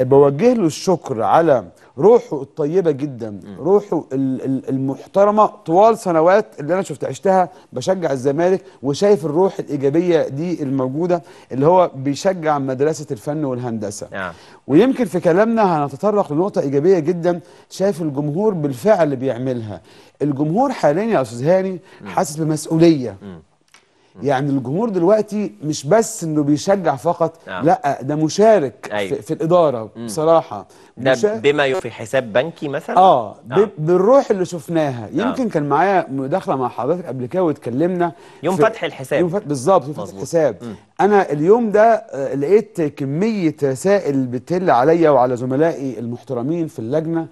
Speaker 3: بوجه له الشكر على روحه الطيبه جدا روحه المحترمه طوال سنوات اللي انا شفت عشتها بشجع الزمالك وشايف الروح الايجابيه دي الموجوده اللي هو بيشجع مدرسه الفن والهندسه م. نعم. ويمكن في كلامنا هنتطرق لنقطه ايجابيه جدا شايف الجمهور بالفعل بيعملها الجمهور حاليا يا استاذ هاني حاسس بمسؤوليه يعني الجمهور دلوقتي مش بس انه بيشجع فقط آه. لا ده مشارك أيوه. في, في الاداره مم. بصراحه ده
Speaker 1: بما يوفي حساب بنكي مثلا اه نعم.
Speaker 3: بالروح اللي شفناها نعم. يمكن آه. كان معايا مداخله مع حضرتك قبل كده واتكلمنا يوم فتح الحساب يوم فتح بالظبط يوم فتح الحساب م. انا اليوم ده آه، لقيت كميه رسائل بتهل عليا وعلى زملائي المحترمين في اللجنه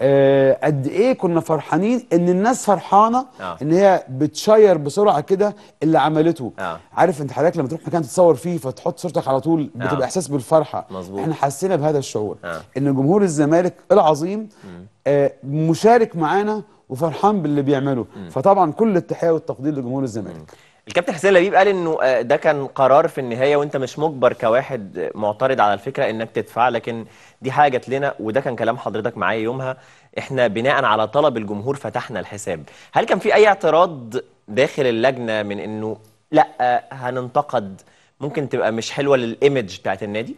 Speaker 3: آه قد ايه كنا فرحانين ان الناس فرحانه آه. ان هي بتشير بسرعه كده اللي عملته آه. عارف انت حضرتك لما تروح مكان تتصور فيه فتحط صورتك على طول بتبقى آه. احساس بالفرحه مظبوط احنا حسينا بهذا الشعور آه. ان جمهور الزمالك العظيم آه، مشارك معانا وفرحان باللي بيعمله فطبعا كل التحيه والتقدير لجمهور الزمالك
Speaker 1: الكابتن حسين لبيب قال انه آه، ده كان قرار في النهايه وانت مش مجبر كواحد معترض على الفكره انك تدفع لكن دي حاجه جت لنا وده كان كلام حضرتك معايا يومها احنا بناء على طلب الجمهور فتحنا الحساب هل كان في اي اعتراض داخل اللجنه من انه لا آه، هننتقد ممكن تبقى مش حلوه للايمج بتاعت النادي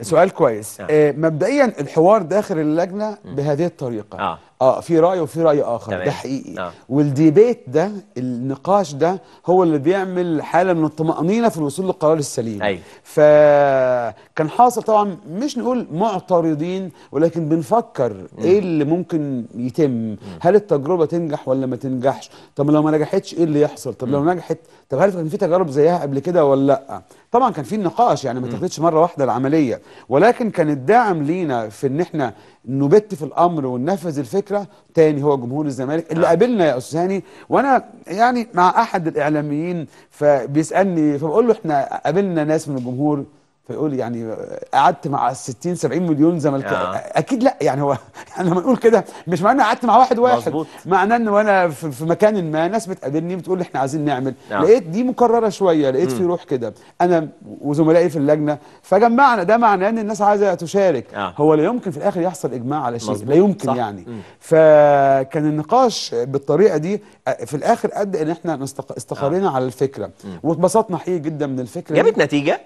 Speaker 3: سؤال كويس آه. آه. مبدئيا الحوار داخل اللجنه بهذه الطريقه آه. اه في راي وفي راي اخر ده حقيقي آه. والديبيت ده النقاش ده هو اللي بيعمل حاله من الطمانينه في الوصول للقرار السليم أي. فكان حاصل طبعا مش نقول معترضين ولكن بنفكر م. ايه اللي ممكن يتم م. هل التجربه تنجح ولا ما تنجحش طب لو ما نجحتش ايه اللي يحصل طب م. لو نجحت طب هل كان في تجارب زيها قبل كده ولا لا طبعا كان في نقاش يعني ما تاخدش مره واحده العمليه ولكن كان الداعم لينا في ان احنا نبت في الامر وننفذ الفكره تاني هو جمهور الزمالك اللي نعم. قابلنا يا استاذ هاني وانا يعني مع احد الاعلاميين فبيسالني فبقول له احنا قابلنا ناس من الجمهور فيقول يعني قعدت مع 60 70 مليون زملكاوي آه. اكيد لا يعني هو يعني لما نقول كده مش معناه قعدت مع واحد واحد مظبوط معناه ان وانا في مكان ما ناس بتقابلني بتقول احنا عايزين نعمل آه. لقيت دي مكرره شويه لقيت م. في روح كده انا وزملائي في اللجنه فجمعنا ده معناه ان الناس عايزه تشارك آه. هو لا يمكن في الاخر يحصل اجماع على شيء مزبوط. لا يمكن صح. يعني م. فكان النقاش بالطريقه دي في الاخر ادى ان احنا استقرينا آه. على الفكره واتبسطنا حقيقي جدا من الفكره جابت نتيجه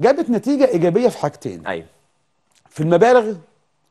Speaker 3: جابت نتيجه ايجابيه في حاجتين ايوه في المبالغ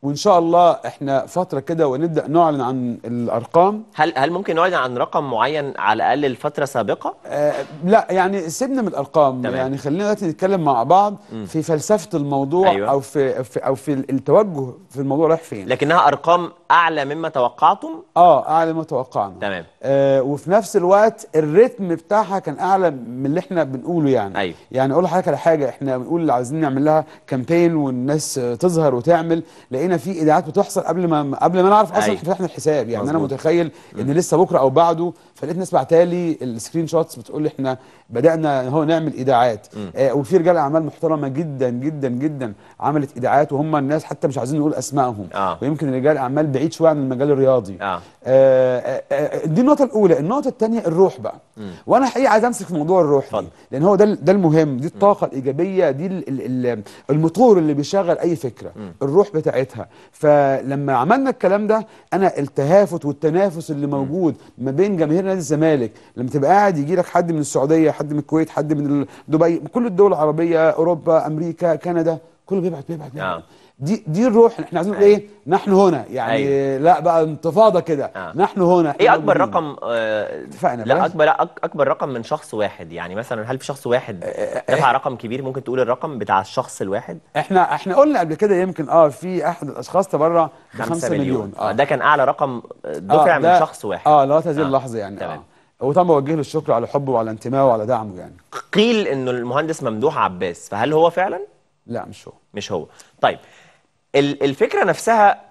Speaker 3: وان شاء الله احنا فتره كده ونبدا نعلن عن الارقام هل هل ممكن نعلن عن رقم
Speaker 1: معين على الاقل الفتره السابقه
Speaker 3: آه لا يعني سيبنا من الارقام تمام. يعني خلينا دلوقتي نتكلم مع بعض م. في فلسفه الموضوع أيوة. او في, في او في التوجه في الموضوع رايح فين
Speaker 1: لكنها ارقام اعلى مما توقعتم
Speaker 3: اه اعلى مما توقعنا تمام آه وفي نفس الوقت الريتم بتاعها كان اعلى من اللي احنا بنقوله يعني أيوة. يعني اقول لحضرتك على حاجه احنا بنقول عايزين نعمل لها كامبين والناس تظهر وتعمل لان هنا في ايداعات بتحصل قبل ما قبل ما نعرف اصلا أيوة. فتحنا الحساب يعني مزبوط. انا متخيل ان لسه بكره او بعده فلقيت ناس بعتالي السكرين شوتس بتقول احنا بدانا هو نعمل ايداعات آه وفي رجال اعمال محترمه جدا جدا جدا عملت ايداعات وهم الناس حتى مش عايزين نقول اسمائهم آه. ويمكن رجال اعمال بعيد شويه عن المجال الرياضي آه. آه. آه آه دي النقطه الاولى النقطه الثانيه الروح بقى م. وانا حقيقه عايز امسك في موضوع الروح دي لان هو ده ده المهم دي الطاقه م. الايجابيه دي الـ الـ المطور اللي بيشغل اي فكره م. الروح بتاعتها فلما عملنا الكلام ده انا التهافت والتنافس اللي موجود ما بين جماهير نادي الزمالك لما تبقى قاعد يجي لك حد من السعوديه حد من الكويت حد من دبي كل الدول العربيه اوروبا امريكا كندا كله بيبعت بيبعت, بيبعت. آه. دي دي الروح احنا عايزين نقول ايه نحن هنا يعني لا بقى انتفاضه كده آه. نحن هنا ايه اكبر رقم
Speaker 1: آه اتفقنا لا اكبر لا اكبر رقم من شخص واحد يعني مثلا هل في شخص واحد آه، آه، دفع رقم كبير ممكن تقول الرقم بتاع الشخص الواحد
Speaker 3: احنا احنا قلنا قبل كده يمكن اه في احد الاشخاص تبرع ب 5 مليون, مليون. آه.
Speaker 1: ده كان اعلى رقم دفع آه من شخص واحد اه
Speaker 3: لا تزال آه. لحظه يعني تمام. آه. وطبعا بوجه له الشكر على حبه وعلى انتمائه وعلى دعمه يعني قيل
Speaker 1: انه المهندس ممدوح عباس فهل هو فعلا لا مش هو مش هو طيب الفكره نفسها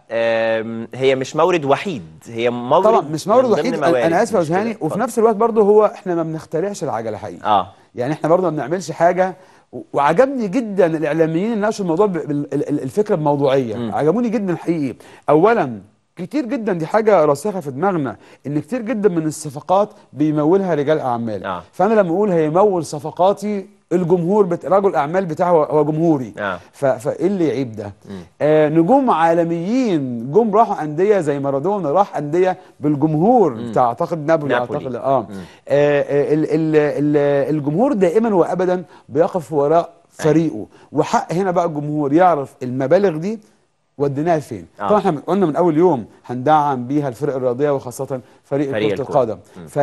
Speaker 1: هي مش مورد وحيد هي مورد طبعا مش مورد وحيد انا اسف يا جهاني
Speaker 3: وفي نفس الوقت برضه هو احنا ما بنخترعش العجله حقيقي اه يعني احنا برضه ما بنعملش حاجه وعجبني جدا الاعلاميين اللي ناقشوا الموضوع الفكره بموضوعيه عجبوني جدا الحقيقي اولا كتير جدا دي حاجه راسخه في دماغنا ان كتير جدا من الصفقات بيمولها رجال اعمال آه. فانا لما اقول هيمول صفقاتي الجمهور بت... رجل اعمال بتاعه هو جمهوري آه. ف... فايه اللي يعيب ده آه نجوم عالميين جم راحوا انديه زي مارادونا راح انديه بالجمهور مم. بتاع اعتقد نابولي, نابولي. اعتقد اه, آه،, آه ال... ال... ال... الجمهور دائما وابدا بيقف وراء أيوه. فريقه وحق هنا بقى الجمهور يعرف المبالغ دي وديناها فين آه. طبعا احنا قلنا من اول يوم هندعم بيها الفرق الرياضيه وخاصه فريق, فريق كره القدم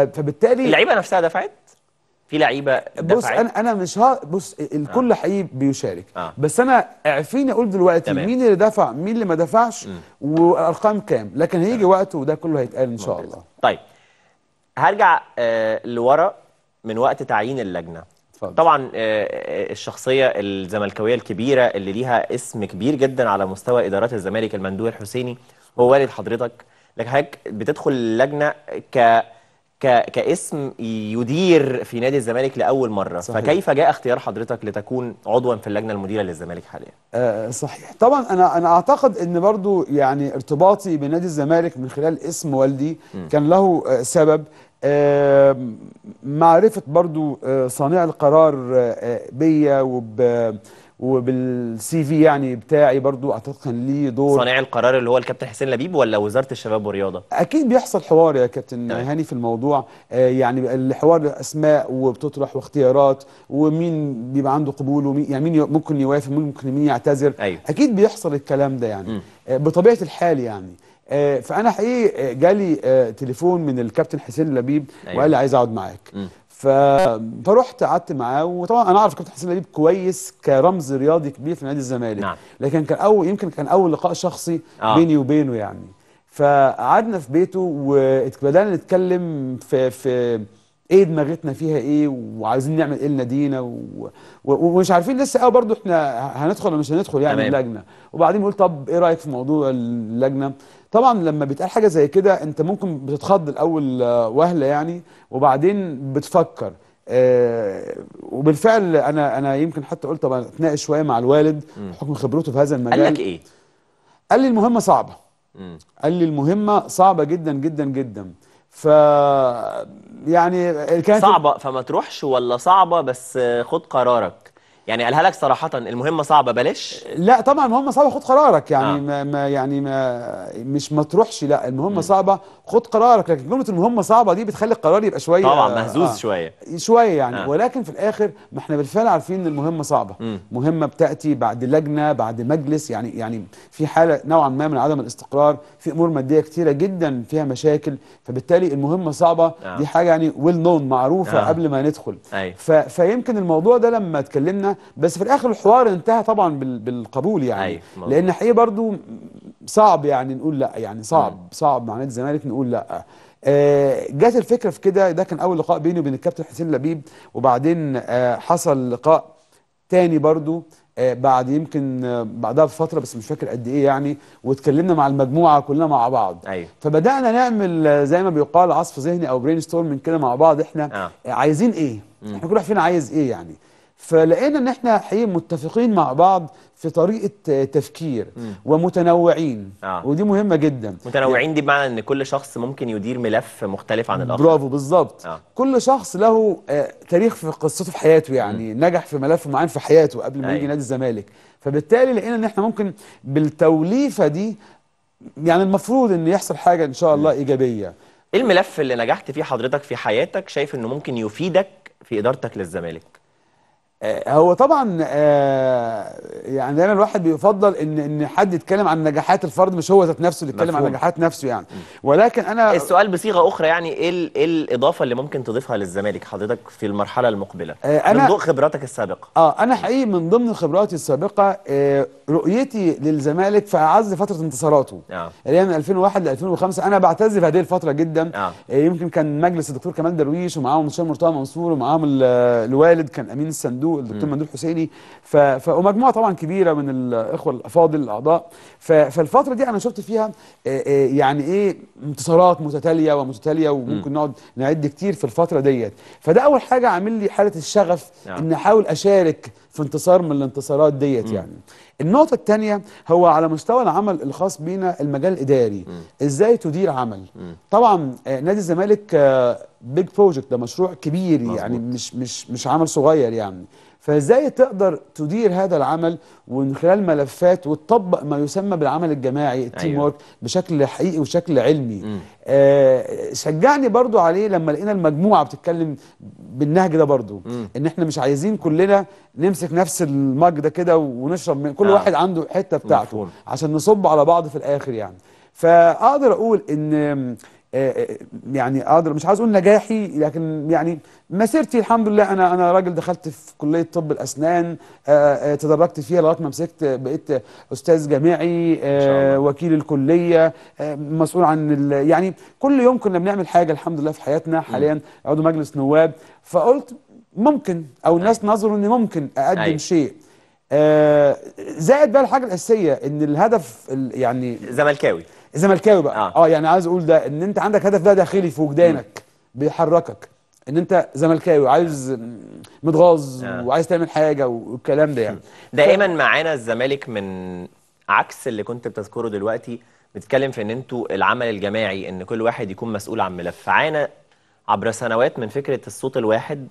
Speaker 3: فبالتالي اللعيبه
Speaker 1: نفسها دفعت في لعيبه دفعت؟ بص انا
Speaker 3: انا مش ها بص الكل آه. حقيقي بيشارك آه. بس انا اعفيني اقول دلوقتي تمام. مين اللي دفع مين اللي ما دفعش والارقام كام لكن هيجي وقت وده كله هيتقال ان شاء ممتاز. الله
Speaker 1: طيب هرجع آه لورا من وقت تعيين اللجنه فضل. طبعا آه، آه، الشخصيه الزملكاويه الكبيره اللي ليها اسم كبير جدا على مستوى ادارات الزمالك المندوب الحسيني هو والد حضرتك لكن حضرتك بتدخل اللجنه ك ك... كاسم يدير في نادي الزمالك لاول مره صحيح. فكيف جاء اختيار حضرتك لتكون عضوا في اللجنه المديره للزمالك حاليا
Speaker 3: آه صحيح طبعا انا انا اعتقد ان برضو يعني ارتباطي بنادي الزمالك من خلال اسم والدي م. كان له آه، سبب معرفة برضو آه، صانع القرار آه، بيا وب وبالسي في يعني بتاعي برضو اعتقد كان ليه دور صانع القرار
Speaker 1: اللي هو الكابتن حسين لبيب ولا وزاره الشباب والرياضه؟
Speaker 3: اكيد بيحصل حوار يا كابتن طيب. هاني في الموضوع آه يعني الحوار اسماء وبتطرح واختيارات ومين بيبقى عنده قبول ومين يعني مين ممكن يوافق ممكن مين يعتذر أيوه. اكيد بيحصل الكلام ده يعني م. آه بطبيعه الحال يعني آه، فانا حقيقي آه، جالي آه، تليفون من الكابتن حسين لبيب أيوة. وقال لي عايز اقعد معاك ف... فروحت قعدت معاه وطبعا انا اعرف الكابتن حسين لبيب كويس كرمز رياضي كبير في نادي الزمالك نعم. لكن كان اول يمكن كان اول لقاء شخصي آه. بيني وبينه يعني فقعدنا في بيته وبدانا نتكلم في في ايه دماغتنا فيها ايه وعايزين نعمل ايه لنادينا و... و... ومش عارفين لسه قوي برضه احنا هندخل ولا مش هندخل يعني اللجنه وبعدين بقول طب ايه رايك في موضوع اللجنه طبعا لما بيتقال حاجه زي كده انت ممكن بتتخض الاول آه، وهله يعني وبعدين بتفكر آه وبالفعل انا انا يمكن حتى قلت طب اتناقش شويه مع الوالد بحكم خبرته في هذا المجال قال لك ايه قال لي المهمه صعبه قال لي المهمه صعبه جدا جدا جدا ف يعني كانت صعبه
Speaker 1: فما تروحش ولا صعبه بس خد قرارك يعني قالها لك صراحة المهمة صعبة بلاش
Speaker 3: لا طبعا المهمة صعبة خد قرارك يعني آه. ما يعني ما مش ما تروحش لا المهمة م. صعبة خد قرارك لكن جمله المهمه صعبه دي بتخلي القرار يبقى شويه طبعا آه، مهزوز آه شويه شويه يعني آه. ولكن في الاخر ما احنا بالفعل عارفين ان المهمه صعبه م. مهمه بتاتي بعد لجنه بعد مجلس يعني يعني في حاله نوعا ما من عدم الاستقرار في امور ماديه كتيره جدا فيها مشاكل فبالتالي المهمه صعبه آه. دي حاجه يعني ويل نون معروفه آه. قبل ما ندخل أي. ف... فيمكن الموضوع ده لما اتكلمنا بس في الاخر الحوار انتهى طبعا بال... بالقبول يعني أي. لان حقيقه برضو صعب يعني نقول لا يعني صعب صعب مع نادي الزمالك نقول لا آه، جات الفكره في كده ده كان اول لقاء بيني وبين الكابتن حسين لبيب وبعدين آه، حصل لقاء تاني برضو آه، بعد يمكن بعدها بفتره بس مش فاكر قد ايه يعني واتكلمنا مع المجموعه كلنا مع بعض أيوه. فبدانا نعمل زي ما بيقال عصف ذهني او برين ستورم من كده مع بعض احنا آه. عايزين ايه احنا كل واحد فينا عايز ايه يعني فلقينا ان احنا حقيقي متفقين مع بعض في طريقه آه، تفكير مم. ومتنوعين آه. ودي مهمه جدا متنوعين
Speaker 1: يعني دي بمعنى ان كل شخص ممكن يدير ملف مختلف عن الاخر برافو
Speaker 3: بالظبط آه. كل شخص له آه، تاريخ في قصته في حياته يعني مم. نجح في ملف معين في حياته قبل ما أيوه. يجي نادي الزمالك فبالتالي لقينا ان احنا ممكن بالتوليفه دي يعني المفروض ان يحصل حاجه ان شاء الله مم. ايجابيه
Speaker 1: ايه الملف اللي نجحت فيه حضرتك في حياتك شايف انه ممكن يفيدك في ادارتك للزمالك
Speaker 3: آه، هو طبعا آه، يعني دايما الواحد بيفضل ان ان حد يتكلم عن نجاحات الفرد مش هو ذات نفسه اللي يتكلم عن نجاحات نفسه يعني
Speaker 1: ولكن انا السؤال بصيغه اخرى يعني ايه ايه الاضافه اللي ممكن تضيفها للزمالك حضرتك في المرحله المقبله آه، أنا من ضوء خبراتك السابقه
Speaker 3: اه انا حقيقي من ضمن خبراتي السابقه رؤيتي للزمالك في اعز فتره انتصاراته آه. اللي هي من 2001 ل 2005 انا بعتز بهذه الفتره جدا آه. يمكن كان مجلس الدكتور كمال درويش ومعاهم هشام مرتضى منصور ومعاهم الوالد كان امين الصندوق مندوب الدكتور ممدوح حسيني ومجموعه طبعا كبيره من الاخوه الافاضل الاعضاء فالفتره دي انا شفت فيها يعني ايه انتصارات متتاليه ومتتاليه وممكن نقعد نعد كتير في الفتره ديت فده اول حاجه عامل لي حاله الشغف نعم. ان احاول اشارك في انتصار من الانتصارات ديت يعني النقطة الثانية هو على مستوى العمل الخاص بينا المجال الإداري م. إزاي تدير عمل م. طبعا آه، نادي الزمالك بيج آه، بروجكت ده مشروع كبير مزبوط. يعني مش مش مش عمل صغير يعني فازاي تقدر تدير هذا العمل ومن خلال ملفات وتطبق ما يسمى بالعمل الجماعي التيم أيوه. وورك بشكل حقيقي وشكل علمي آه شجعني برضو عليه لما لقينا المجموعه بتتكلم بالنهج ده برضو م. ان احنا مش عايزين كلنا نمسك نفس المج ده كده ونشرب من كل آه. واحد عنده حته بتاعته مفهول. عشان نصب على بعض في الاخر يعني فاقدر اقول ان آه، آه، يعني اقدر مش عاوز اقول نجاحي لكن يعني مسيرتي الحمد لله انا انا راجل دخلت في كليه طب الاسنان آه، تدرجت فيها لغايه ما مسكت بقيت استاذ جامعي وكيل الكليه مسؤول عن يعني كل يوم كنا بنعمل حاجه الحمد لله في حياتنا حاليا عضو مجلس نواب فقلت ممكن او الناس أيوة. نظروا اني ممكن اقدم أيوة. شيء آه زائد بقى الحاجه الاساسيه ان الهدف يعني زملكاوي زملكاوي بقى اه, آه يعني عايز اقول ده ان انت عندك هدف ده داخلي في وجدانك بيحركك ان انت زملكاوي وعايز متغاظ آه. وعايز تعمل حاجه والكلام ده يعني دائما
Speaker 1: ف... معانا الزمالك من عكس اللي كنت بتذكره دلوقتي بتتكلم في ان انتوا العمل الجماعي ان كل واحد يكون مسؤول عن ملف عانى عبر سنوات من فكره الصوت الواحد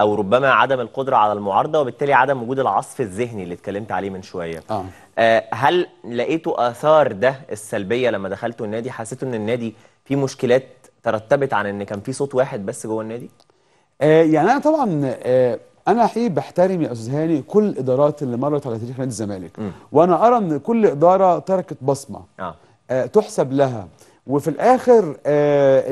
Speaker 1: او ربما عدم القدره على المعارضه وبالتالي عدم وجود العصف الذهني اللي اتكلمت عليه من شويه آه. آه هل لقيتوا اثار ده السلبيه لما دخلتوا النادي حسيتوا ان النادي في مشكلات ترتبت عن ان كان في صوت واحد بس
Speaker 3: جوه النادي آه يعني انا طبعا آه انا حقيقي بحترم يا استاذ هاني كل الادارات اللي مرت على تاريخ نادي الزمالك وانا ارى ان كل اداره تركت بصمه آه. آه تحسب لها وفي الاخر آه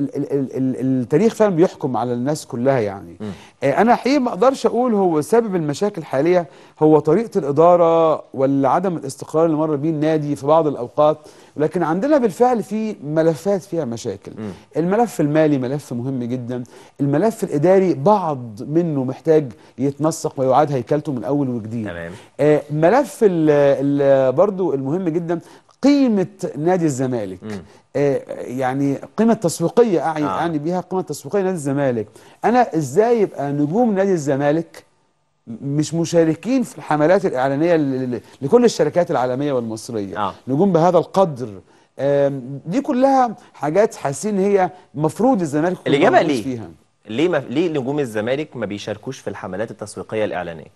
Speaker 3: التاريخ فعلا بيحكم على الناس كلها يعني آه انا حقيقي ما اقدرش اقول هو سبب المشاكل الحاليه هو طريقه الاداره ولا عدم الاستقرار اللي مر بيه النادي في بعض الاوقات لكن عندنا بالفعل في ملفات فيها مشاكل م. الملف المالي ملف مهم جدا الملف الاداري بعض منه محتاج يتنسق ويعاد هيكلته من اول وجديد تمام آه ملف ال برضو المهم جدا قيمه نادي الزمالك م. آه، يعني قيمه تسويقيه اعني آه. اعني بيها قيمه تسويقيه نادي الزمالك انا ازاي يبقى نجوم نادي الزمالك مش مشاركين في الحملات الاعلانيه لكل الشركات العالميه والمصريه آه. نجوم بهذا القدر دي كلها حاجات حاسين هي مفروض الزمالك الاجابه ليه فيها.
Speaker 1: ليه ما ليه نجوم الزمالك ما بيشاركوش في الحملات التسويقيه الاعلانيه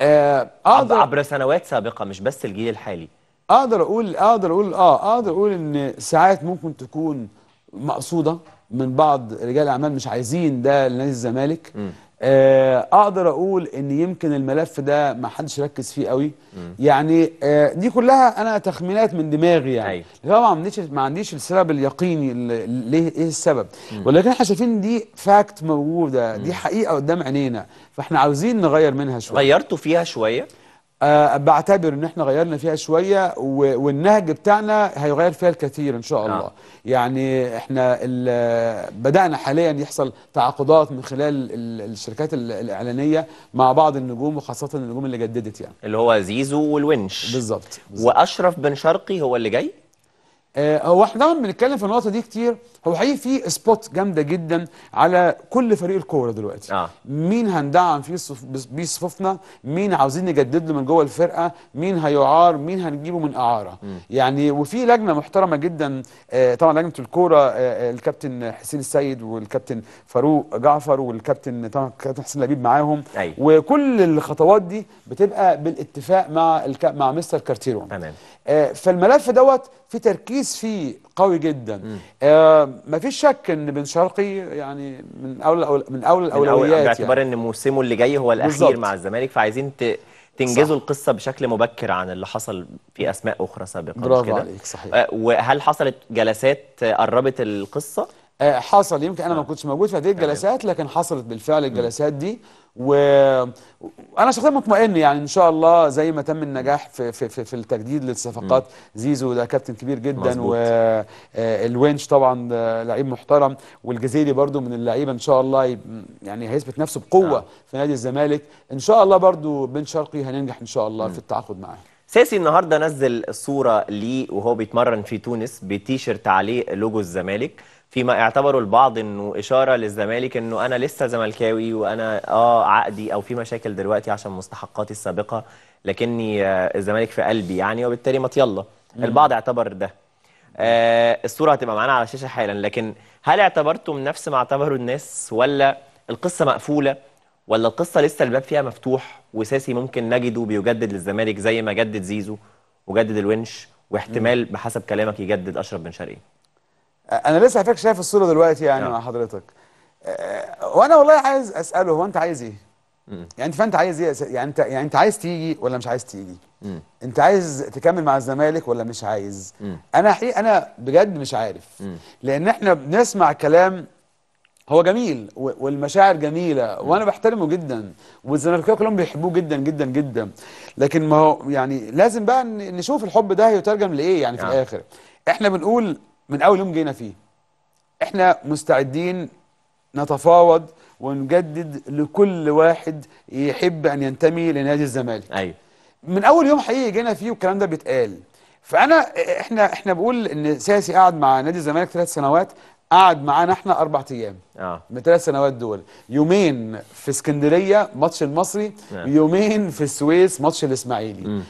Speaker 1: آه عبر سنوات سابقه مش بس الجيل الحالي
Speaker 3: اقدر اقول اقدر اقول اه اقدر اقول ان ساعات ممكن تكون مقصوده من بعض رجال الاعمال مش عايزين ده لنادي الزمالك آه اقدر اقول ان يمكن الملف ده ما حدش ركز فيه قوي يعني آه دي كلها انا تخمينات من دماغي يعني طبعا ما عنديش ما عنديش السبب اليقيني ليه ايه السبب ولكن احنا شايفين دي فاكت موجوده دي حقيقه قدام عينينا فاحنا عاوزين نغير منها شويه غيرتوا فيها شويه أه بعتبر ان احنا غيرنا فيها شويه والنهج بتاعنا هيغير فيها الكثير ان شاء نعم. الله آه. يعني احنا بدانا حاليا يحصل تعاقدات من خلال الشركات الاعلانيه مع بعض النجوم وخاصه النجوم اللي جددت يعني اللي هو زيزو والونش بالظبط واشرف بن شرقي هو اللي جاي آه، هو احنا دايما بنتكلم في النقطه دي كتير هو حقيقي في سبوت جامده جدا على كل فريق الكوره دلوقتي آه. مين هندعم فيه صف... بيه صفوفنا مين عاوزين نجدد له من جوه الفرقه مين هيعار مين هنجيبه من اعاره م. يعني وفي لجنه محترمه جدا آه طبعا لجنه الكوره آه الكابتن حسين السيد والكابتن فاروق جعفر والكابتن طبعا الكابتن حسين لبيب معاهم أي. أيوه. وكل الخطوات دي بتبقى بالاتفاق مع الك... مع مستر كارتيرون تمام آه فالملف دوت في تركيز التركيز فيه قوي جدا آه ما مفيش شك ان بن شرقي يعني من اول من اول الاولويات يعني. باعتبار يعني.
Speaker 1: ان موسمه اللي جاي هو الاخير بالزبط. مع الزمالك فعايزين ت... تنجزوا صح. القصه بشكل مبكر عن اللي حصل في اسماء اخرى سابقا برافو عليك صحيح آه،
Speaker 3: وهل حصلت جلسات قربت القصه آه، حصل يمكن انا ما كنتش موجود في هذه الجلسات لكن حصلت بالفعل الجلسات دي وانا شخصيا مطمئن يعني ان شاء الله زي ما تم النجاح في في في, في التجديد للصفقات زيزو ده كابتن كبير جدا والونش آه، طبعا لعيب محترم والجزيري برده من اللعيبه ان شاء الله يعني هيثبت نفسه بقوه نعم. في نادي الزمالك ان شاء الله برده بن شرقي هننجح ان شاء الله في التعاقد معاه
Speaker 1: ساسي النهارده نزل صوره ليه وهو بيتمرن في تونس بتيشرت عليه لوجو الزمالك فيما اعتبره البعض انه اشاره للزمالك انه انا لسه زملكاوي وانا اه عقدي او في مشاكل دلوقتي عشان مستحقاتي السابقه لكني آه الزمالك في قلبي يعني وبالتالي ما يلا البعض اعتبر ده آه الصوره هتبقى معانا على الشاشه حالا لكن هل اعتبرتم نفس ما اعتبره الناس ولا القصه مقفوله ولا القصه لسه الباب فيها مفتوح وساسي ممكن نجده بيجدد للزمالك زي ما جدد زيزو وجدد الونش واحتمال بحسب كلامك يجدد اشرف بن شرقي
Speaker 3: انا لسه على شايف الصوره دلوقتي يعني نعم. مع حضرتك أه، وانا والله عايز اساله هو انت عايز ايه يعني انت فانت عايز ايه يعني انت يعني انت عايز تيجي ولا مش عايز تيجي مم. انت عايز تكمل مع الزمالك ولا مش عايز مم. انا حقيقة انا بجد مش عارف مم. لان احنا بنسمع كلام هو جميل والمشاعر جميله وانا بحترمه جدا والزمالكيه كلهم بيحبوه جدا جدا جدا لكن ما هو يعني لازم بقى نشوف الحب ده هيترجم لايه يعني في يعني. الاخر احنا بنقول من أول يوم جينا فيه احنا مستعدين نتفاوض ونجدد لكل واحد يحب أن ينتمي لنادي الزمالك أيوة. من أول يوم حقيقي جينا فيه والكلام ده بيتقال فأنا احنا احنا بقول إن ساسي قعد مع نادي الزمالك ثلاث سنوات قعد معانا احنا اربع ايام اه من ثلاث سنوات دول يومين في اسكندريه ماتش المصري آه. يومين في السويس ماتش الاسماعيلي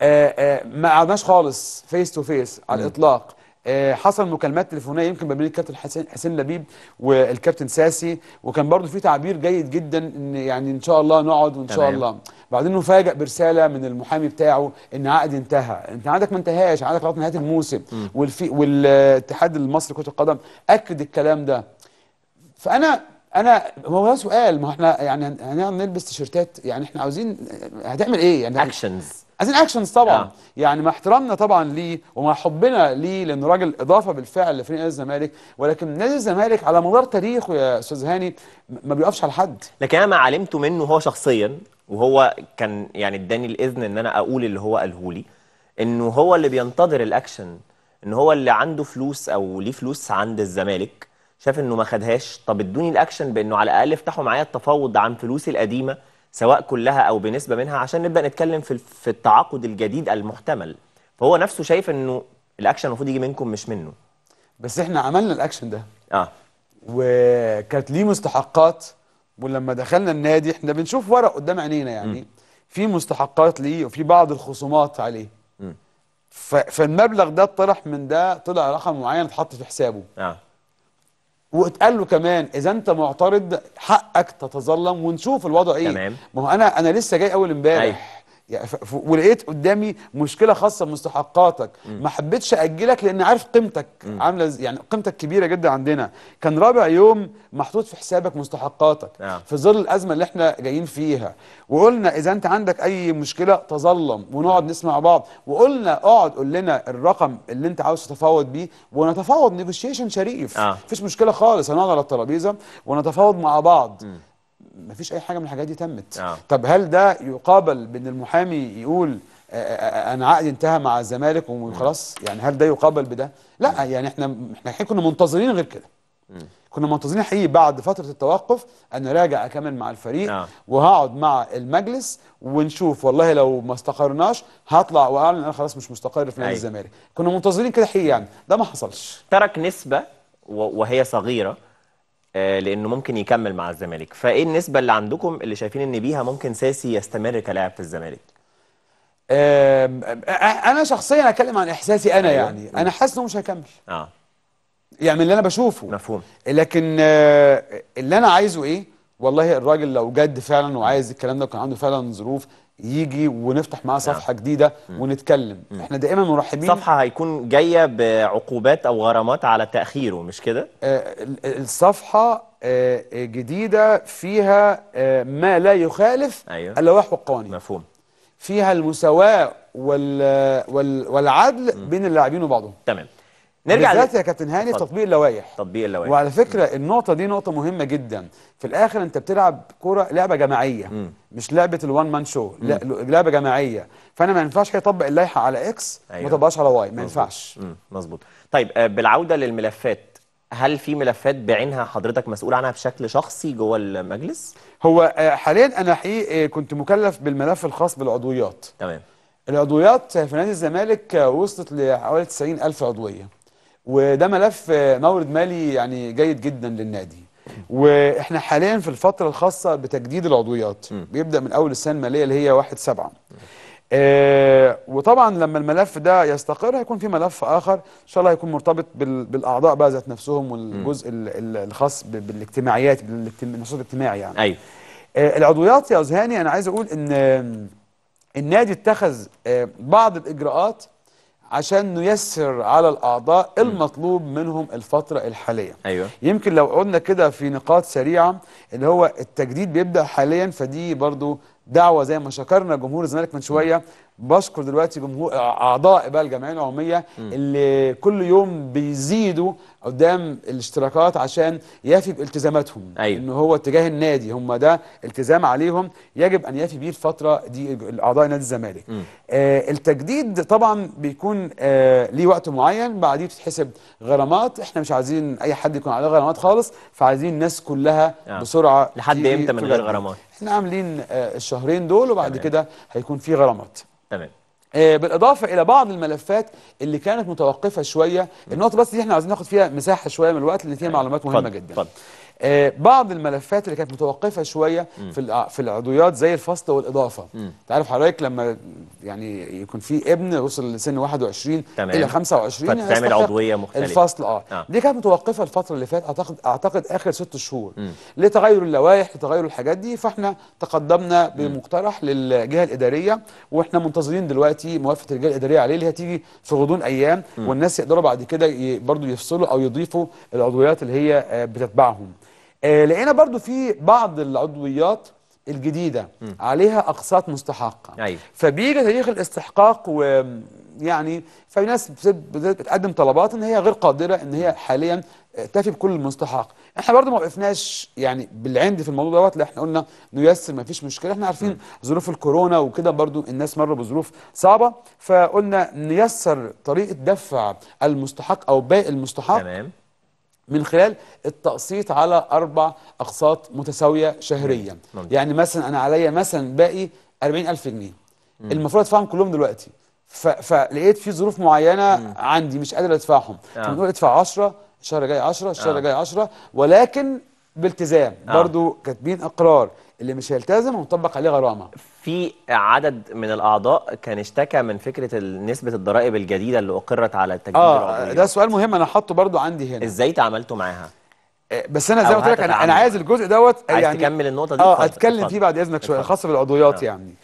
Speaker 3: آه آه ما قعدناش خالص فيس تو فيس على الاطلاق آه، حصل مكالمات تليفونيه يمكن ما بين الكابتن حسين حسين لبيب والكابتن ساسي وكان برضو في تعبير جيد جدا ان يعني ان شاء الله نقعد وان تمام. شاء الله بعدين نفاجئ برساله من المحامي بتاعه ان عقد انتهى انت عندك ما انتهاش عندك لغايه نهايه الموسم والفي والاتحاد المصري لكره القدم اكد الكلام ده فانا انا هو ده سؤال ما احنا يعني هنقعد نلبس تيشيرتات يعني احنا عاوزين هتعمل ايه يعني اكشنز عايزين اكشنز طبعا آه. يعني مع احترامنا طبعا ليه ومع حبنا ليه لان راجل اضافه بالفعل لفريق نادي الزمالك ولكن نادي الزمالك على مدار تاريخه يا استاذ هاني ما بيقفش على حد لكن انا ما علمته منه هو شخصيا وهو كان
Speaker 1: يعني اداني الاذن ان انا اقول اللي هو قاله لي انه هو اللي بينتظر الاكشن ان هو اللي عنده فلوس او ليه فلوس عند الزمالك شاف انه ما خدهاش طب ادوني الاكشن بانه على الاقل افتحوا معايا التفاوض عن فلوسي القديمه سواء كلها او بنسبه منها عشان نبدا نتكلم في في التعاقد الجديد المحتمل فهو نفسه شايف انه الاكشن
Speaker 3: المفروض يجي منكم مش منه بس احنا عملنا الاكشن ده اه وكانت ليه مستحقات ولما دخلنا النادي احنا بنشوف ورق قدام عينينا يعني م. في مستحقات ليه وفي بعض الخصومات عليه م. فالمبلغ ده اتطرح من ده طلع رقم معين اتحط في حسابه اه واتقال له كمان اذا انت معترض حقك تتظلم ونشوف الوضع ايه تمام ما هو انا انا لسه جاي اول امبارح أيوه. يعني ولقيت قدامي مشكله خاصه بمستحقاتك ما حبيتش اجلك لان عارف قيمتك عامله يعني قيمتك كبيره جدا عندنا كان رابع يوم محطوط في حسابك مستحقاتك آه. في ظل الازمه اللي احنا جايين فيها وقلنا اذا انت عندك اي مشكله تظلم ونقعد نسمع بعض وقلنا اقعد قول لنا الرقم اللي انت عاوز تتفاوض بيه ونتفاوض نيجوشيشن شريف آه. مفيش مشكله خالص هنقعد على الترابيزه ونتفاوض مع بعض م. مفيش اي حاجه من الحاجات دي تمت آه. طب هل ده يقابل بان المحامي يقول آه، آه، آه، انا عقدي انتهى مع الزمالك وخلاص يعني هل ده يقابل بده لا يعني احنا احنا كنا منتظرين غير كده كنا منتظرين حقيقي بعد فتره التوقف ان راجع اكمل مع الفريق آه. وهقعد مع المجلس ونشوف والله لو ما استقرناش هطلع واعلن انا خلاص مش مستقر في نادي أيوه. الزمالك كنا منتظرين كده حقيقي يعني ده ما حصلش
Speaker 1: ترك نسبه وهي صغيره آه، لانه ممكن يكمل مع الزمالك فايه النسبه اللي عندكم اللي شايفين ان بيها ممكن ساسي يستمر كلاعب في
Speaker 3: الزمالك آه، انا شخصيا اتكلم عن احساسي انا أيوة. يعني انا حاسس انه مش هيكمل اه يعني من اللي انا بشوفه مفهوم لكن آه، اللي انا عايزه ايه والله الراجل لو جد فعلا وعايز الكلام ده وكان عنده فعلا ظروف يجي ونفتح معاه نعم. صفحه نعم. جديده ونتكلم مم. احنا دائما مرحبين صفحه هيكون جايه بعقوبات او غرامات
Speaker 1: على تاخيره مش كده
Speaker 3: آه الصفحه آه،, آه جديده فيها آه ما لا يخالف أيوه. اللوائح والقوانين مفهوم فيها المساواه وال... وال... والعدل مم. بين اللاعبين وبعضهم تمام نرجع بالذات يا كابتن هاني في تطبيق اللوائح تطبيق اللوائح وعلى فكره م. النقطه دي نقطه مهمه جدا في الاخر انت بتلعب كوره لعبه جماعيه م. مش لعبه الوان مان شو لا لعبه جماعيه فانا ما ينفعش اطبق اللائحه على اكس أيوه. ما اطبقهاش على واي ما ينفعش
Speaker 1: مظبوط طيب آه، بالعوده للملفات هل في ملفات بعينها حضرتك مسؤول عنها
Speaker 3: بشكل شخصي جوه المجلس هو آه، حاليا انا حقيقي آه، كنت مكلف بالملف الخاص بالعضويات تمام العضويات في نادي الزمالك وصلت لحوالي 90000 عضويه وده ملف مورد مالي يعني جيد جدا للنادي واحنا حاليا في الفتره الخاصه بتجديد العضويات بيبدا من اول السنه الماليه اللي هي 1 7 آه وطبعا لما الملف ده يستقر هيكون في ملف اخر ان شاء الله هيكون مرتبط بالاعضاء بقى ذات نفسهم والجزء الخاص بالاجتماعيات بالنشاط الاجتماعي يعني ايوه آه العضويات يا اوزهاني انا عايز اقول ان النادي اتخذ آه بعض الاجراءات عشان نيسر على الاعضاء المطلوب منهم الفتره الحاليه أيوة. يمكن لو قلنا كده في نقاط سريعه اللي هو التجديد بيبدا حاليا فدي برضو دعوه زي ما شكرنا جمهور الزمالك من شويه بشكر دلوقتي جمهور اعضاء بقى الجمعيه العموميه اللي كل يوم بيزيدوا قدام الاشتراكات عشان يفي بالتزاماتهم أيوة. ان هو اتجاه النادي هم ده التزام عليهم يجب ان يفي بيه الفتره دي اعضاء نادي الزمالك آه التجديد طبعا بيكون آه ليه وقت معين بعديه بتتحسب غرامات احنا مش عايزين اي حد يكون عليه غرامات خالص فعايزين الناس كلها آه. بسرعه لحد امتى من غير غرامات احنا نعم، عاملين آه، الشهرين دول وبعد كده هيكون في غرامات تمام آه، بالاضافه الى بعض الملفات اللي كانت متوقفه شويه النقطه بس دي احنا عايزين ناخد فيها مساحه شويه من الوقت اللي فيها معلومات مهمه فضل. جدا فضل. آه، بعض الملفات اللي كانت متوقفه شويه في في العضويات زي الفصل والاضافه انت عارف حضرتك لما يعني يكون في ابن وصل لسن 21 تمام. الى 25 فتعمل عضويه مختلفه الفصل آه. اه دي كانت متوقفه الفتره اللي فاتت اعتقد اعتقد اخر ست شهور لتغير اللوائح لتغير الحاجات دي فاحنا تقدمنا بمقترح للجهه الاداريه واحنا منتظرين دلوقتي موافقه الجهه الاداريه عليه اللي هتيجي في غضون ايام مم. والناس يقدروا بعد كده برضو يفصلوا او يضيفوا العضويات اللي هي آه، بتتبعهم آه لقينا برضو في بعض العضويات الجديدة م. عليها أقساط مستحقة أيوة. فبيجي تاريخ الاستحقاق ويعني في ناس بتقدم طلبات إن هي غير قادرة إن هي حاليا آه، تفي بكل المستحق احنا برضو ما وقفناش يعني بالعند في الموضوع دوت احنا قلنا نيسر ما فيش مشكله احنا عارفين م. ظروف الكورونا وكده برضو الناس مروا بظروف صعبه فقلنا نيسر طريقه دفع المستحق او باقي المستحق تمام من خلال التقسيط على أربع أقساط متساوية شهريا يعني مثلا أنا عليا مثلا باقي 40000 جنيه مم. المفروض أدفعهم كلهم دلوقتي ف... فلقيت في ظروف معينة مم. عندي مش قادر أدفعهم آه. فبنقول ادفع 10 الشهر الجاي 10 الشهر نعم. الجاي آه. 10 ولكن بالتزام آه. برضو كاتبين اقرار اللي مش هيلتزم ومطبق عليه غرامه في
Speaker 1: عدد من الاعضاء كان اشتكى من فكره نسبه الضرائب الجديده اللي اقرت على التجديد
Speaker 5: اه ده
Speaker 3: سؤال مهم انا حاطه برضو عندي هنا ازاي تعاملتوا معاها آه، بس انا زي ما قلت لك انا انا عايز الجزء دوت عايز يعني تكمل النقطه دي اه اتكلم فيه بعد اذنك شويه خاصه بالعضويات آه. يعني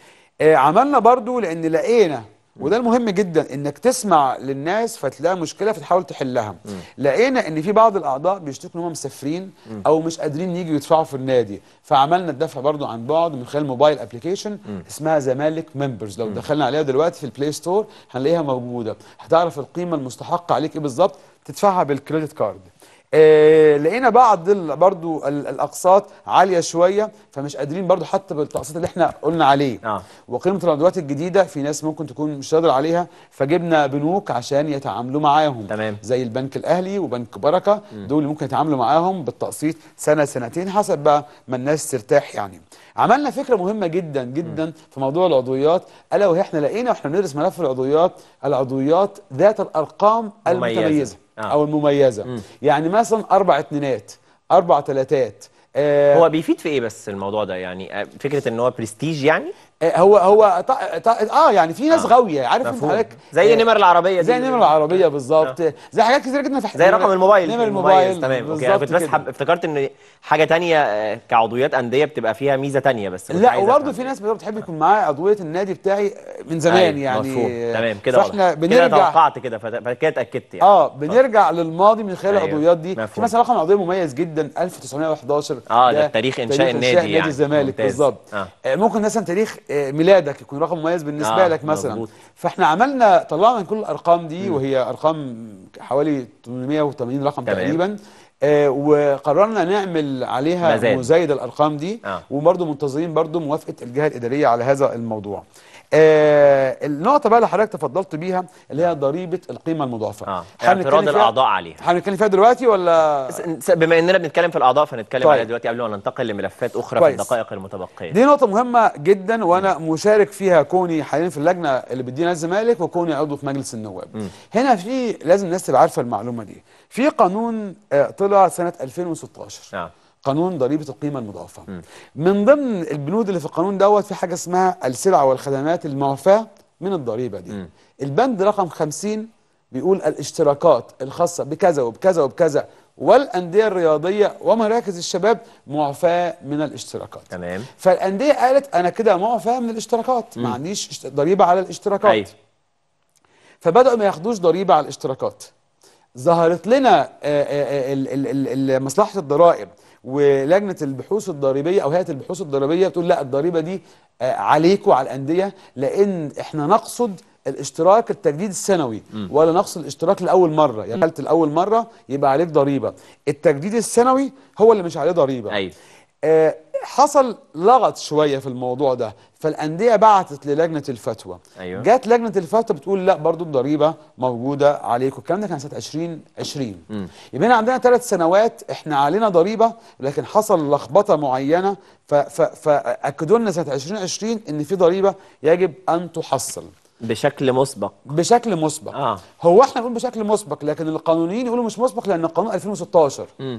Speaker 3: آه عملنا برضو لان لقينا وده المهم جدا انك تسمع للناس فتلاقي مشكله فتحاول تحلها لقينا ان في بعض الاعضاء بيشتكوا ان هم مسافرين او مش قادرين يجوا يدفعوا في النادي فعملنا الدفع برضو عن بعد من خلال موبايل ابلكيشن اسمها زمالك ممبرز لو دخلنا عليها دلوقتي في البلاي ستور هنلاقيها موجوده هتعرف القيمه المستحقه عليك ايه بالظبط تدفعها بالكريدت كارد آه لقينا بعض برضو الاقساط عاليه شويه فمش قادرين برضو حتى بالتقسيط اللي احنا قلنا عليه نعم. وقيمه الادوات الجديده في ناس ممكن تكون مش قادر عليها فجبنا بنوك عشان يتعاملوا معاهم تمام. زي البنك الاهلي وبنك بركه م. دول ممكن يتعاملوا معاهم بالتقسيط سنه سنتين حسب بقى ما الناس ترتاح يعني عملنا فكره مهمه جدا جدا م. في موضوع العضويات الا وهي احنا لقينا واحنا بندرس ملف العضويات العضويات ذات الارقام مميزة. آه. او المميزه م. يعني مثلا اربع اتنينات اربع تلاتات آه هو
Speaker 1: بيفيد في ايه بس الموضوع ده يعني آه، فكره ان هو برستيج
Speaker 3: يعني إيه، هو هو طا... طا... اه يعني في ناس آه. غاويه عارف انت حضرتك زي إيه، نمر العربيه زي نمر العربيه آه. بالظبط آه. زي حاجات كتير جدا في زي رقم الموبايل نمر الموبايل تمام اوكي انا كنت بس حب... افتكرت ان حاجه
Speaker 1: تانية آه، كعضويات انديه بتبقى فيها ميزه تانية بس لا وبرضه
Speaker 3: في ناس بتحب يكون معايا عضويه النادي بتاعي من زمان أيوة، يعني مفهوم تمام كده فاحنا بنرجع كده
Speaker 1: توقعت كده فكده اتاكدت يعني
Speaker 3: اه بنرجع للماضي من خلال أيوة، العضويات دي في مثلا رقم عضويه مميز جدا 1911 اه ده تاريخ انشاء النادي يعني نادي الزمالك بالظبط آه. ممكن مثلا تاريخ آه، ميلادك يكون رقم مميز بالنسبه آه لك مثلا فاحنا عملنا طلعنا كل الارقام دي مم. وهي ارقام حوالي 880 رقم تمام. تقريبا آه وقررنا نعمل عليها مزايد الارقام دي آه. وبرضو منتظرين برضو موافقه الجهه الاداريه على هذا الموضوع آه النقطه بقى اللي حضرتك تفضلت بيها اللي هي نعم. ضريبه القيمه المضافه اه يعني اعتراض الاعضاء عليها
Speaker 1: هنتكلم فيها دلوقتي ولا بما اننا بنتكلم في الاعضاء فنتكلم طيب. عليها دلوقتي قبل ما ننتقل لملفات اخرى كويس. في الدقائق المتبقيه دي
Speaker 3: نقطه مهمه جدا وانا م. مشارك فيها كوني حاليا في اللجنه اللي بتدينا الزمالك وكوني عضو في مجلس النواب م. هنا في لازم الناس تبقى عارفه المعلومه دي في قانون آه، طلع سنه 2016 آه. قانون ضريبه القيمه المضافه من ضمن البنود اللي في القانون دوت في حاجه اسمها السلع والخدمات المعفاه من الضريبه دي البند رقم 50 بيقول الاشتراكات الخاصه بكذا وبكذا وبكذا والانديه الرياضيه ومراكز الشباب معفاه من الاشتراكات تمام فالانديه قالت انا كده معفاه من الاشتراكات ما عنديش ضريبه على الاشتراكات أي. أيوة. فبداوا ما ياخدوش ضريبه على الاشتراكات ظهرت لنا آه، آه، آه، مصلحه الضرائب ولجنه البحوث الضريبيه او هيئه البحوث الضريبيه بتقول لا الضريبه دي آه، عليكوا على الانديه لان احنا نقصد الاشتراك التجديد السنوي م. ولا نقصد الاشتراك لاول مره يعني لاول مره يبقى عليك ضريبه التجديد السنوي هو اللي مش عليه ضريبه أيوه. آه، حصل لغط شويه في الموضوع ده فالانديه بعتت للجنه الفتوى أيوة. جت لجنه الفتوى بتقول لا برضو الضريبه موجوده عليكم الكلام ده كان سنه 2020 يبقى احنا عندنا ثلاث سنوات احنا علينا ضريبه لكن حصل لخبطه معينه فاكدوا لنا سنه 2020 ان في ضريبه يجب ان تحصل بشكل مسبق بشكل مسبق آه. هو احنا نقول بشكل مسبق لكن القانونيين يقولوا مش مسبق لان القانون 2016 م.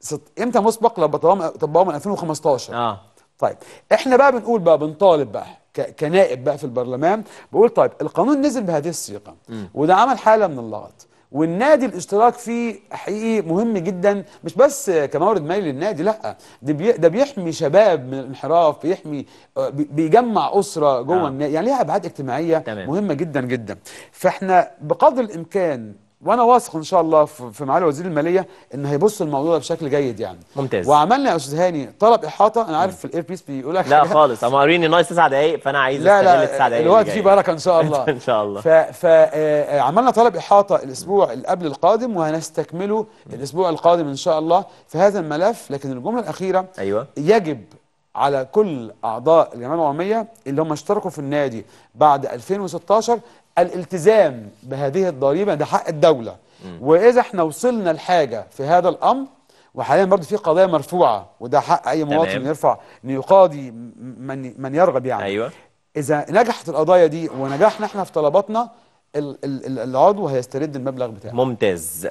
Speaker 3: ست... امتى مسبق لما طالما طبقوها من 2015 اه طيب احنا بقى بنقول بقى بنطالب بقى ك... كنائب بقى في البرلمان بقول طيب القانون نزل بهذه الصيغه وده عمل حاله من اللغط والنادي الاشتراك فيه حقيقي مهم جدا مش بس كمورد مالي للنادي لا ده, بي... ده بيحمي شباب من الانحراف بيحمي آه، بيجمع اسره جوه آه. النادي يعني ليها ابعاد اجتماعيه تمام. مهمه جدا جدا فاحنا بقدر الامكان وانا واثق ان شاء الله في معالي وزير الماليه ان هيبص الموضوع ده بشكل جيد يعني ممتاز وعملنا يا استاذ هاني طلب احاطه انا عارف في الاير بيس بيقول لك لا خالص
Speaker 1: هم قاريني ناقص تسع دقائق فانا عايز لا لا التسع دقائق الوقت فيه بركه ان شاء الله ان شاء الله
Speaker 3: فعملنا آه، طلب احاطه الاسبوع اللي قبل القادم وهنستكمله الاسبوع القادم ان شاء الله في هذا الملف لكن الجمله الاخيره ايوه يجب على كل اعضاء الجمعيه العموميه اللي هم اشتركوا في النادي بعد 2016 الالتزام بهذه الضريبة ده حق الدولة وإذا احنا وصلنا لحاجة في هذا الأمر وحاليا برضه في قضايا مرفوعة وده حق أي مواطن يرفع أن يقاضي من من يرغب يعني أيوة. إذا نجحت القضايا دي ونجحنا احنا في طلباتنا العضو هيسترد المبلغ بتاعه
Speaker 1: ممتاز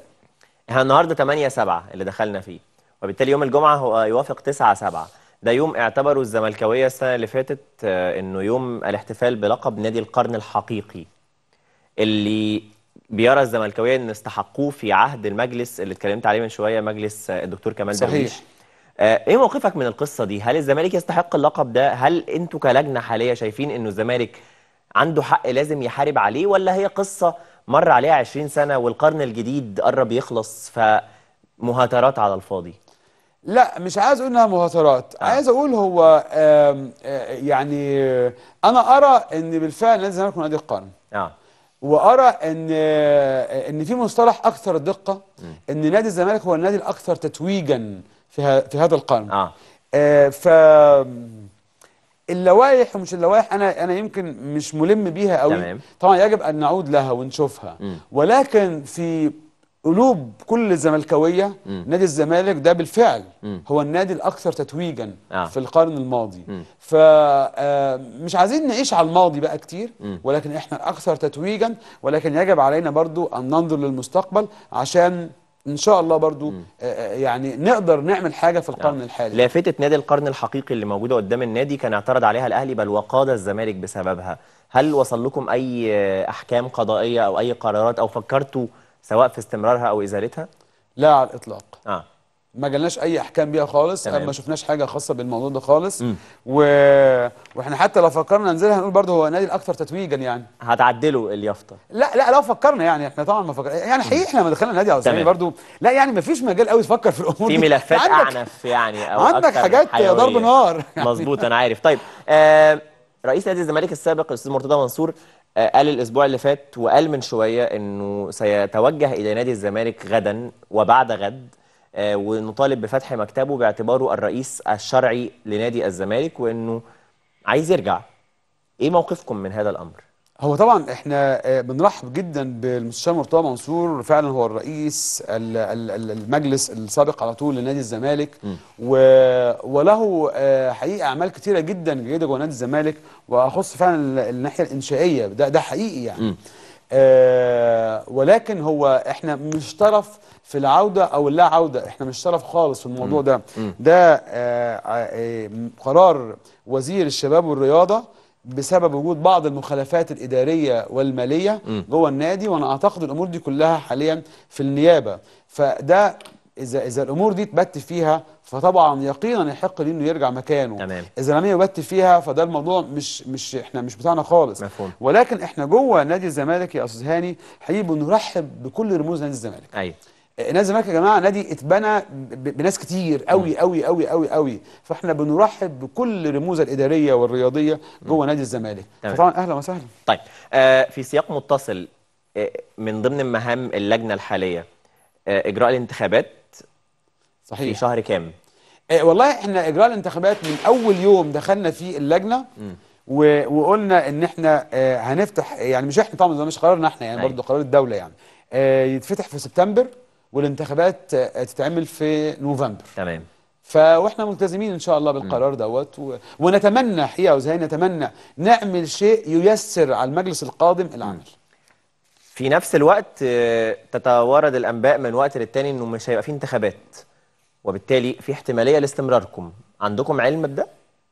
Speaker 1: النهارده 8 7 اللي دخلنا فيه وبالتالي يوم الجمعه هو يوافق 9 7 ده يوم اعتبره الزملكاويه السنه اللي فاتت آه، انه يوم الاحتفال بلقب نادي القرن الحقيقي اللي بيرى الزملكاويه ان استحقوه في عهد المجلس اللي اتكلمت عليه من شويه مجلس آه، الدكتور كمال درويش آه، ايه موقفك من القصه دي هل الزمالك يستحق اللقب ده هل انتوا كلجنه حاليه شايفين انه الزمالك عنده حق لازم يحارب عليه ولا هي قصه مر عليها 20 سنه والقرن الجديد قرب يخلص فمهاترات على الفاضي
Speaker 3: لا مش عايز اقول انها مهاترات آه. عايز اقول هو آه، يعني انا ارى ان بالفعل لازم الزمالك نادي القرن آه. وارى ان ان في مصطلح اكثر دقه ان نادي الزمالك هو النادي الاكثر تتويجا في في هذا القرن آه. آه ف اللوائح ومش اللوائح انا انا يمكن مش ملم بيها قوي تمام. طبعا يجب ان نعود لها ونشوفها م. ولكن في قلوب كل الزملكاويه نادي الزمالك ده بالفعل م. هو النادي الاكثر تتويجا آه. في القرن الماضي فمش آه، عايزين نعيش على الماضي بقى كتير م. ولكن احنا الاكثر تتويجا ولكن يجب علينا برضو ان ننظر للمستقبل عشان ان شاء الله برضو م. آه، آه، يعني نقدر نعمل حاجه في القرن آه. الحالي
Speaker 1: لافتة نادي القرن الحقيقي اللي موجوده قدام النادي كان اعترض عليها الاهلي بل وقاد الزمالك بسببها هل وصل لكم اي احكام قضائيه او اي قرارات او فكرتوا سواء
Speaker 3: في استمرارها او ازالتها لا على الاطلاق اه ما جالناش اي احكام بيها خالص تمام. ما شفناش حاجه خاصه بالموضوع ده خالص و... واحنا حتى لو فكرنا ننزلها هنقول برضه هو النادي الاكثر تتويجا يعني هتعدله اليافطه لا لا لو فكرنا يعني احنا طبعا ما فكرنا يعني حقيقي احنا ما دخلنا النادي على برضه لا يعني ما فيش مجال قوي تفكر في الامور دي. في ملفات اعنف يعني او عندك حاجات ضرب نار يعني. مظبوط انا
Speaker 1: عارف طيب آه رئيس نادي الزمالك السابق الاستاذ مرتضى منصور آه، قال الاسبوع اللي فات وقال من شويه انه سيتوجه الى نادي الزمالك غدا وبعد غد آه، ونطالب بفتح مكتبه باعتباره الرئيس الشرعي لنادي الزمالك وانه عايز يرجع ايه موقفكم
Speaker 3: من هذا الامر هو طبعا احنا آه، بنرحب جدا بالمستشار مرتضى منصور فعلا هو الرئيس المجلس السابق على طول لنادي الزمالك م. وله آه، حقيقه اعمال كثيره جدا جيده جوه نادي الزمالك واخص فعلا الناحيه الانشائيه ده ده حقيقي يعني آه ولكن هو احنا مش طرف في العوده او اللا عوده احنا مش طرف خالص في الموضوع ده ده آه آه قرار وزير الشباب والرياضه بسبب وجود بعض المخالفات الإدارية والمالية م. جوه النادي وأنا أعتقد الأمور دي كلها حاليا في النيابة فده إذا إذا الأمور دي اتبت فيها فطبعا يقينا يحق ليه انه يرجع مكانه تمام. اذا لم يبت فيها فده الموضوع مش مش احنا مش بتاعنا خالص مفهوم. ولكن احنا جوه نادي الزمالك يا استاذ هاني حقيقي بنرحب بكل رموز نادي الزمالك ايوه نادي الزمالك يا جماعه نادي اتبنى بناس كتير قوي قوي قوي قوي قوي فاحنا بنرحب بكل رموز الاداريه والرياضيه جوه نادي الزمالك طبعا اهلا وسهلا
Speaker 1: طيب آه في سياق متصل آه، من ضمن مهام اللجنه
Speaker 3: الحاليه آه اجراء الانتخابات صحيح في شهر كام آه والله احنا اجراء الانتخابات من اول يوم دخلنا في اللجنه م. وقلنا ان احنا آه هنفتح يعني مش احنا طبعا مش قرارنا احنا يعني أيوة. برضه قرار الدوله يعني آه يتفتح في سبتمبر والانتخابات تتعمل في نوفمبر تمام فاحنا ملتزمين ان شاء الله بالقرار دوت و... ونتمنى حقيقه وزي نتمنى نعمل شيء ييسر على المجلس القادم العمل في نفس الوقت آه،
Speaker 1: تتوارد الانباء من وقت للتاني انه مش هيبقى في انتخابات وبالتالي في احتماليه لاستمراركم
Speaker 3: عندكم علم بده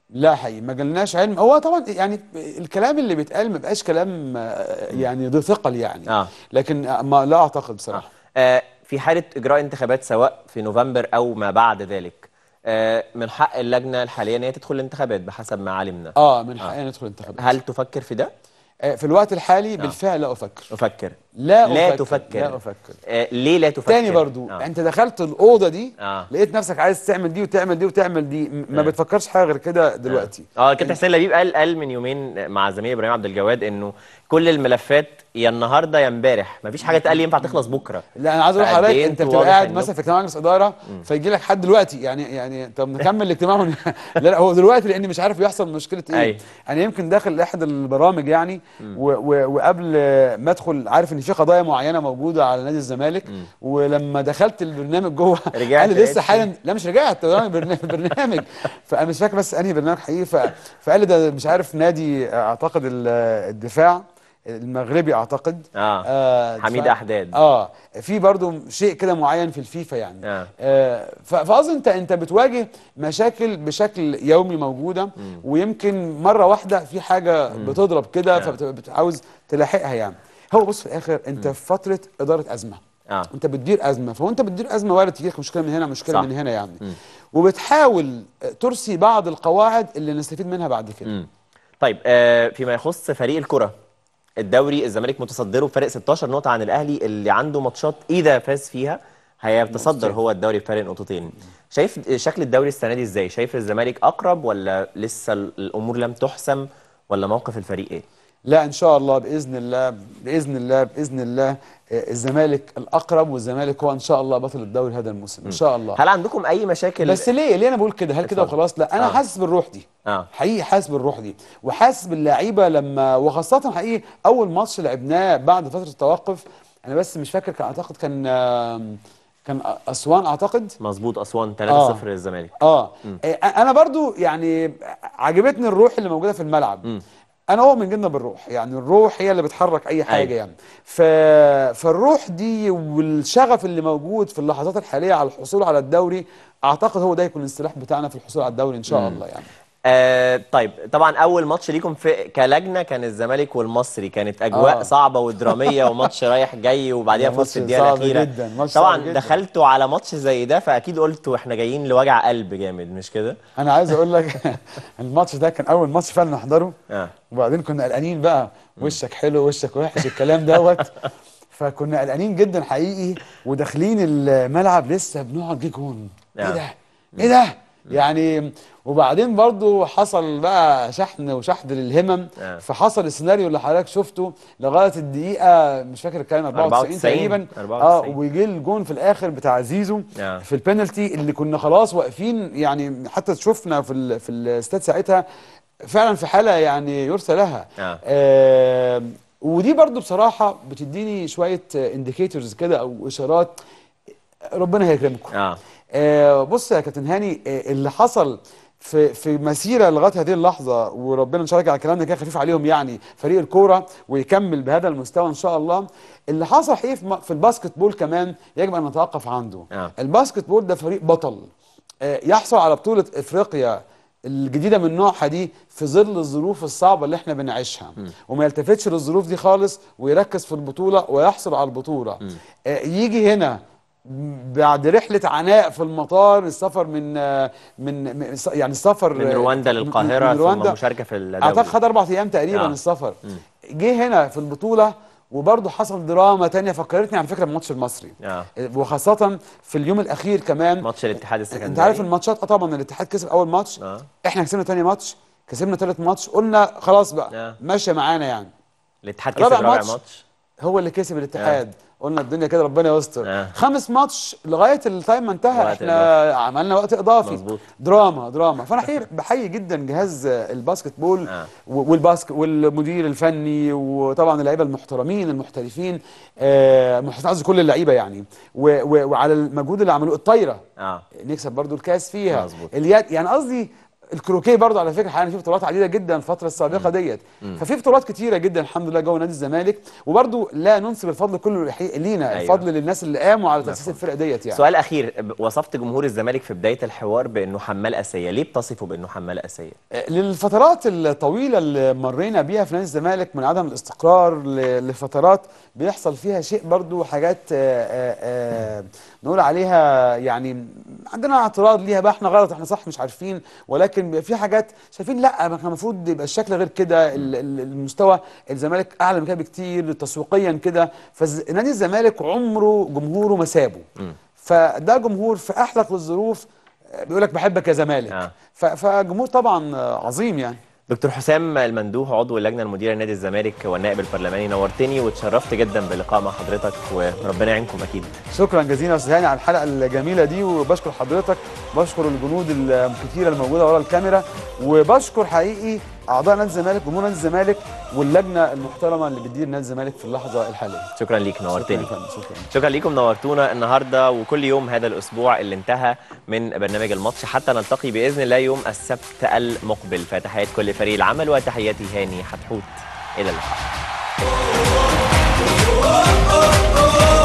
Speaker 3: لا حقيقي ما جالناش علم هو طبعا يعني الكلام اللي بيتقال ما بقاش كلام آه، يعني ذو ثقل يعني آه. لكن آه، ما لا اعتقد بصراحه
Speaker 1: آه. آه في حاله اجراء انتخابات سواء في نوفمبر او ما بعد ذلك آه، من حق اللجنه الحاليه ان هي تدخل الانتخابات بحسب ما علمنا اه من
Speaker 3: حقها آه. تدخل الانتخابات هل تفكر في ده آه، في الوقت الحالي آه. بالفعل افكر افكر لا, لا أفكر. تفكر لا افكر آه ليه لا تفكر تاني برضو آه. انت دخلت الاوضه دي آه. لقيت نفسك عايز تعمل دي وتعمل دي وتعمل دي ما آه. بتفكرش حاجه غير كده آه. دلوقتي
Speaker 1: اه, آه. كابتن حسين لبيب قال قال من يومين مع زميلي ابراهيم عبد الجواد انه كل الملفات يا النهارده يا امبارح مفيش حاجه اتقال ينفع
Speaker 3: تخلص بكره لا انا عايز اقول حضرتك انت بتبقى قاعد مثلا في اجتماع مجلس اداره فيجي لك حد دلوقتي يعني يعني طب نكمل الاجتماع لا, لا هو دلوقتي لان مش عارف يحصل مشكله ايه أي. انا يمكن داخل احد البرامج يعني وقبل ما ادخل عارف ان في قضايا معينه موجوده على نادي الزمالك مم. ولما دخلت البرنامج جوه رجعت قال لي لسه حالا لا مش رجعت برنامج فانا مش فاكر بس انهي برنامج حقيقي فقال لي ده مش عارف نادي اعتقد الدفاع المغربي اعتقد آه. آه حميد احداد اه في برضو شيء كده معين في الفيفا يعني آه. آه فاظن انت انت بتواجه مشاكل بشكل يومي موجوده مم. ويمكن مره واحده في حاجه مم. بتضرب كده آه. فبتعاوز تلاحقها يعني هو بص في الاخر انت في فتره اداره ازمه آه. انت بتدير ازمه فوانت بتدير ازمه وارد تجيلك مشكله من هنا مشكله صح. من هنا يعني م. وبتحاول ترسي بعض القواعد اللي نستفيد منها بعد كده م. طيب آه فيما يخص
Speaker 1: فريق الكره الدوري الزمالك متصدره بفارق 16 نقطه عن الاهلي اللي عنده ماتشات اذا فاز فيها هيتصدر هو الدوري بفارق نقطتين شايف شكل الدوري السنه دي ازاي شايف الزمالك اقرب ولا لسه الامور لم تحسم ولا موقف الفريق ايه
Speaker 3: لا ان شاء الله باذن الله باذن الله باذن الله آه، الزمالك الاقرب والزمالك هو ان شاء الله بطل الدوري هذا الموسم ان شاء الله هل عندكم
Speaker 1: اي مشاكل بس
Speaker 3: ليه ليه انا بقول كده هل كده وخلاص لا انا آه. حاسس بالروح دي آه. حقيقي حاسس بالروح دي وحاسس باللعيبه لما وخاصه حقيقي اول ماتش لعبناه بعد فتره التوقف انا بس مش فاكر كان اعتقد كان كان اسوان اعتقد مظبوط اسوان 3-0 آه. للزمالك اه م. آه، انا برضو يعني عجبتني الروح اللي موجوده في الملعب م. انا اؤمن جدا بالروح يعني الروح هي اللي بتحرك اي حاجه أي. أيوة. يعني ف... فالروح دي والشغف اللي موجود في اللحظات الحاليه على الحصول على الدوري اعتقد هو ده يكون السلاح بتاعنا في الحصول على الدوري ان شاء مم. الله يعني
Speaker 1: آه طيب طبعا اول ماتش ليكم في كلجنه كان الزمالك والمصري كانت اجواء آه. صعبه ودراميه وماتش رايح جاي وبعديها في الدقيقه الاخيره
Speaker 3: طبعا جداً. دخلتوا
Speaker 1: على ماتش زي ده فاكيد قلتوا احنا جايين لوجع قلب جامد مش كده
Speaker 3: انا عايز اقول لك الماتش ده كان اول ماتش فعلا نحضره آه. وبعدين كنا قلقانين بقى وشك حلو وشك وحش الكلام دوت فكنا قلقانين جدا حقيقي وداخلين الملعب لسه بنقعد جه جون آه. ايه ده ايه ده يعني وبعدين برضو حصل بقى شحن وشحذ للهمم آه. فحصل السيناريو اللي حضرتك شفته لغايه الدقيقه مش فاكر الكلام 94 تقريبا اه ويجي الجون في الاخر بتاع زيزو آه. في البينالتي اللي كنا خلاص واقفين يعني حتى شفنا في ال في الاستاد ساعتها فعلا في حاله يعني يرثى لها آه. آه ودي برضو بصراحه بتديني شويه انديكيتورز كده او اشارات ربنا هيكرمكم آه. آه، بص يا كابتن هاني آه، اللي حصل في في مسيره لغايه هذه اللحظه وربنا ان شاء الله على كلامنا كده خفيف عليهم يعني فريق الكوره ويكمل بهذا المستوى ان شاء الله اللي حصل حقيقي في الباسكت بول كمان يجب ان نتوقف عنده آه. نعم. الباسكت بول ده فريق بطل آه، يحصل على بطوله افريقيا الجديده من نوعها دي في ظل الظروف الصعبه اللي احنا بنعيشها م. وما يلتفتش للظروف دي خالص ويركز في البطوله ويحصل على البطوله م. يجي هنا بعد رحله عناء في المطار السفر من من يعني السفر من رواندا للقاهره من رواندا ثم مشاركه في الدوري اعتقد خد اربع ايام تقريبا آه. السفر جه هنا في البطوله وبرضه حصل دراما تانية فكرتني على فكره بالماتش المصري آه. وخاصه في اليوم الاخير كمان ماتش الاتحاد السكندري انت عارف الماتشات اه طبعا الاتحاد كسب اول ماتش آه. احنا كسبنا ثاني ماتش كسبنا ثالث ماتش قلنا خلاص بقى آه. ماشيه معانا يعني الاتحاد كسب رابع ماتش, ماتش هو اللي كسب الاتحاد آه. قلنا الدنيا كده ربنا يستر آه. خمس ماتش لغايه التايم ما انتهى احنا إضافي. عملنا وقت اضافي مزبوط. دراما دراما فانا حقيقي بحيي جدا جهاز الباسكت بول آه. والباسك والمدير الفني وطبعا اللعيبه المحترمين المحترفين آه محتاج كل اللعيبه يعني و و وعلى المجهود اللي عملوه الطايره آه. نكسب برضو الكاس فيها مزبوط. اليد يعني قصدي الكروكيه برضه على فكره حقيقه في بطولات عديده جدا الفتره السابقه ديت ففي بطولات كتيره جدا الحمد لله جوه نادي الزمالك وبرضه لا ننسب الفضل كله لينا أيوة. الفضل للناس اللي قاموا على تاسيس الفرقه ديت يعني سؤال
Speaker 1: اخير وصفت جمهور الزمالك في بدايه الحوار بانه حمال اسيه ليه بتصفه بانه حمال اسيه
Speaker 3: آه، للفترات الطويله اللي مرينا بيها في نادي الزمالك من عدم الاستقرار لفترات بيحصل فيها شيء برضه حاجات آآ آه، آآ آه، نقول عليها يعني عندنا اعتراض ليها بقى احنا غلط احنا صح مش عارفين ولكن في حاجات شايفين لا احنا المفروض يبقى الشكل غير كده المستوى الزمالك اعلى من كده بكتير تسويقيا كده فنادي الزمالك عمره جمهوره ما سابه فده جمهور في احلق الظروف بيقول لك بحبك يا زمالك آه. فجمهور طبعا عظيم يعني دكتور حسام المندوه عضو اللجنه المديره لنادي
Speaker 1: الزمالك والنائب البرلماني نورتني وتشرفت جدا بلقاء مع حضرتك وربنا يعينكم اكيد
Speaker 3: شكرا جزيلا استاذ هاني على الحلقه الجميله دي وبشكر حضرتك بشكر الجنود الكثيره الموجوده ورا الكاميرا وبشكر حقيقي اعضاء نادي الزمالك جمهور نادي الزمالك واللجنه المحترمه اللي بتدير نادي الزمالك في اللحظه الحاليه
Speaker 1: شكرا ليك نورتني شكرا, شكرا. شكرا ليكم نورتونا النهارده وكل يوم هذا الاسبوع اللي انتهى من برنامج الماتش حتى نلتقي باذن الله يوم السبت المقبل فتحيات كل فريق العمل وتحياتي هاني حتحوت الى اللقاء